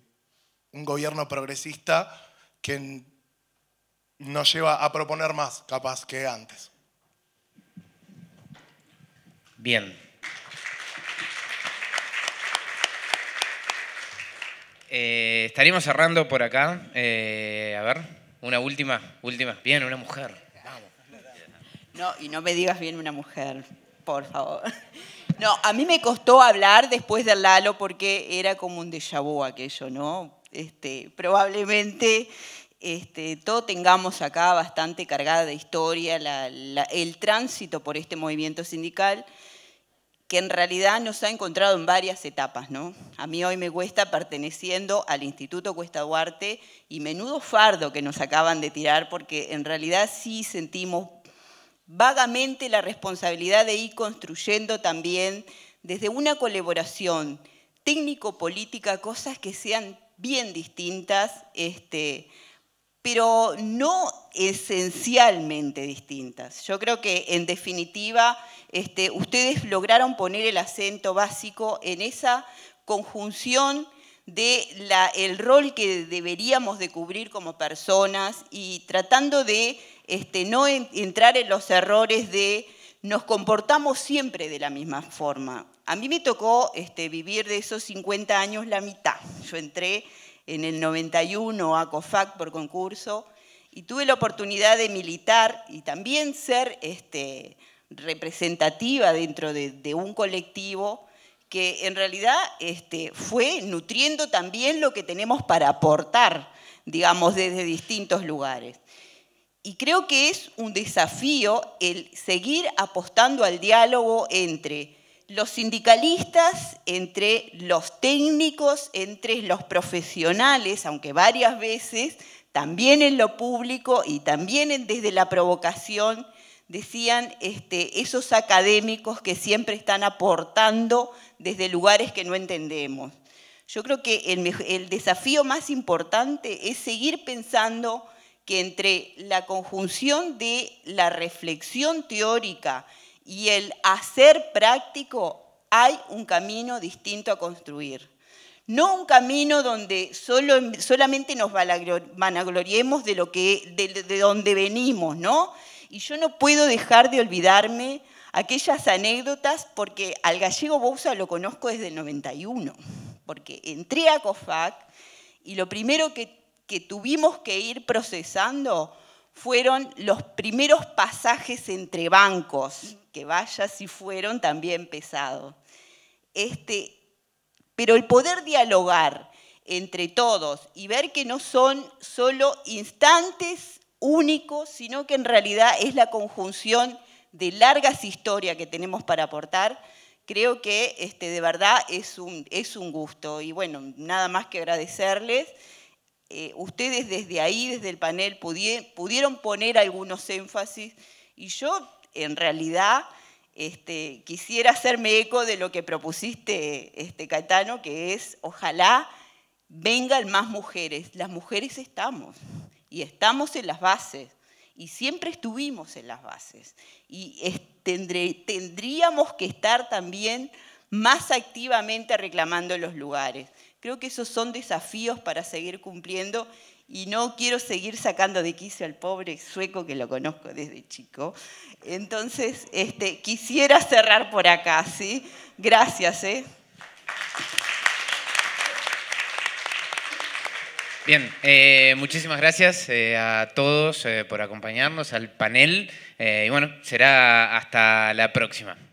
I: un gobierno progresista que nos lleva a proponer más, capaz, que antes.
C: Bien. Eh, estaríamos cerrando por acá. Eh, a ver, una última, última. Bien, una mujer.
J: No, y no me digas bien una mujer, por favor. No, a mí me costó hablar después del Lalo porque era como un déjà vu aquello, ¿no? Este, probablemente este, todo tengamos acá bastante cargada de historia, el tránsito por este movimiento sindical que en realidad nos ha encontrado en varias etapas. ¿no? A mí hoy me cuesta perteneciendo al Instituto Cuesta Duarte y menudo fardo que nos acaban de tirar porque en realidad sí sentimos vagamente la responsabilidad de ir construyendo también desde una colaboración técnico-política cosas que sean bien distintas, este, pero no esencialmente distintas. Yo creo que en definitiva este, ustedes lograron poner el acento básico en esa conjunción de el rol que deberíamos de cubrir como personas y tratando de este, no entrar en los errores de nos comportamos siempre de la misma forma. A mí me tocó este, vivir de esos 50 años la mitad. Yo entré en el 91 a COFAC por concurso y tuve la oportunidad de militar y también ser este, representativa dentro de, un colectivo que en realidad este, fue nutriendo también lo que tenemos para aportar, digamos, desde distintos lugares. Y creo que es un desafío el seguir apostando al diálogo entre los sindicalistas, entre los técnicos, entre los profesionales, aunque varias veces, también en lo público y también desde la provocación, decían este, esos académicos que siempre están aportando desde lugares que no entendemos. Yo creo que el, desafío más importante es seguir pensando que entre la conjunción de la reflexión teórica y el hacer práctico hay un camino distinto a construir. No un camino donde solamente nos vanagloriemos de, lo que, de donde venimos, ¿no? Y yo no puedo dejar de olvidarme aquellas anécdotas porque al gallego Bousa lo conozco desde el 91, porque entré a COFAC y lo primero que, tuvimos que ir procesando fueron los primeros pasajes entre bancos, que vaya si fueron también pesados. Este, pero el poder dialogar entre todos y ver que no son solo instantes único, sino que en realidad es la conjunción de largas historias que tenemos para aportar. Creo que este, de verdad es un, es un gusto y bueno, nada más que agradecerles. Eh, ustedes desde ahí, desde el panel, pudieron poner algunos énfasis y yo en realidad este, quisiera hacerme eco de lo que propusiste, este, Caetano, que es ojalá vengan más mujeres. Las mujeres estamos y estamos en las bases y siempre estuvimos en las bases y tendríamos que estar también más activamente reclamando los lugares. Creo que esos son desafíos para seguir cumpliendo y no quiero seguir sacando de quicio al pobre sueco que lo conozco desde chico. Entonces, este, quisiera cerrar por acá, ¿sí? Gracias, ¿eh?
C: Bien, eh, muchísimas gracias eh, a todos eh, por acompañarnos al panel y bueno, será hasta la
B: próxima.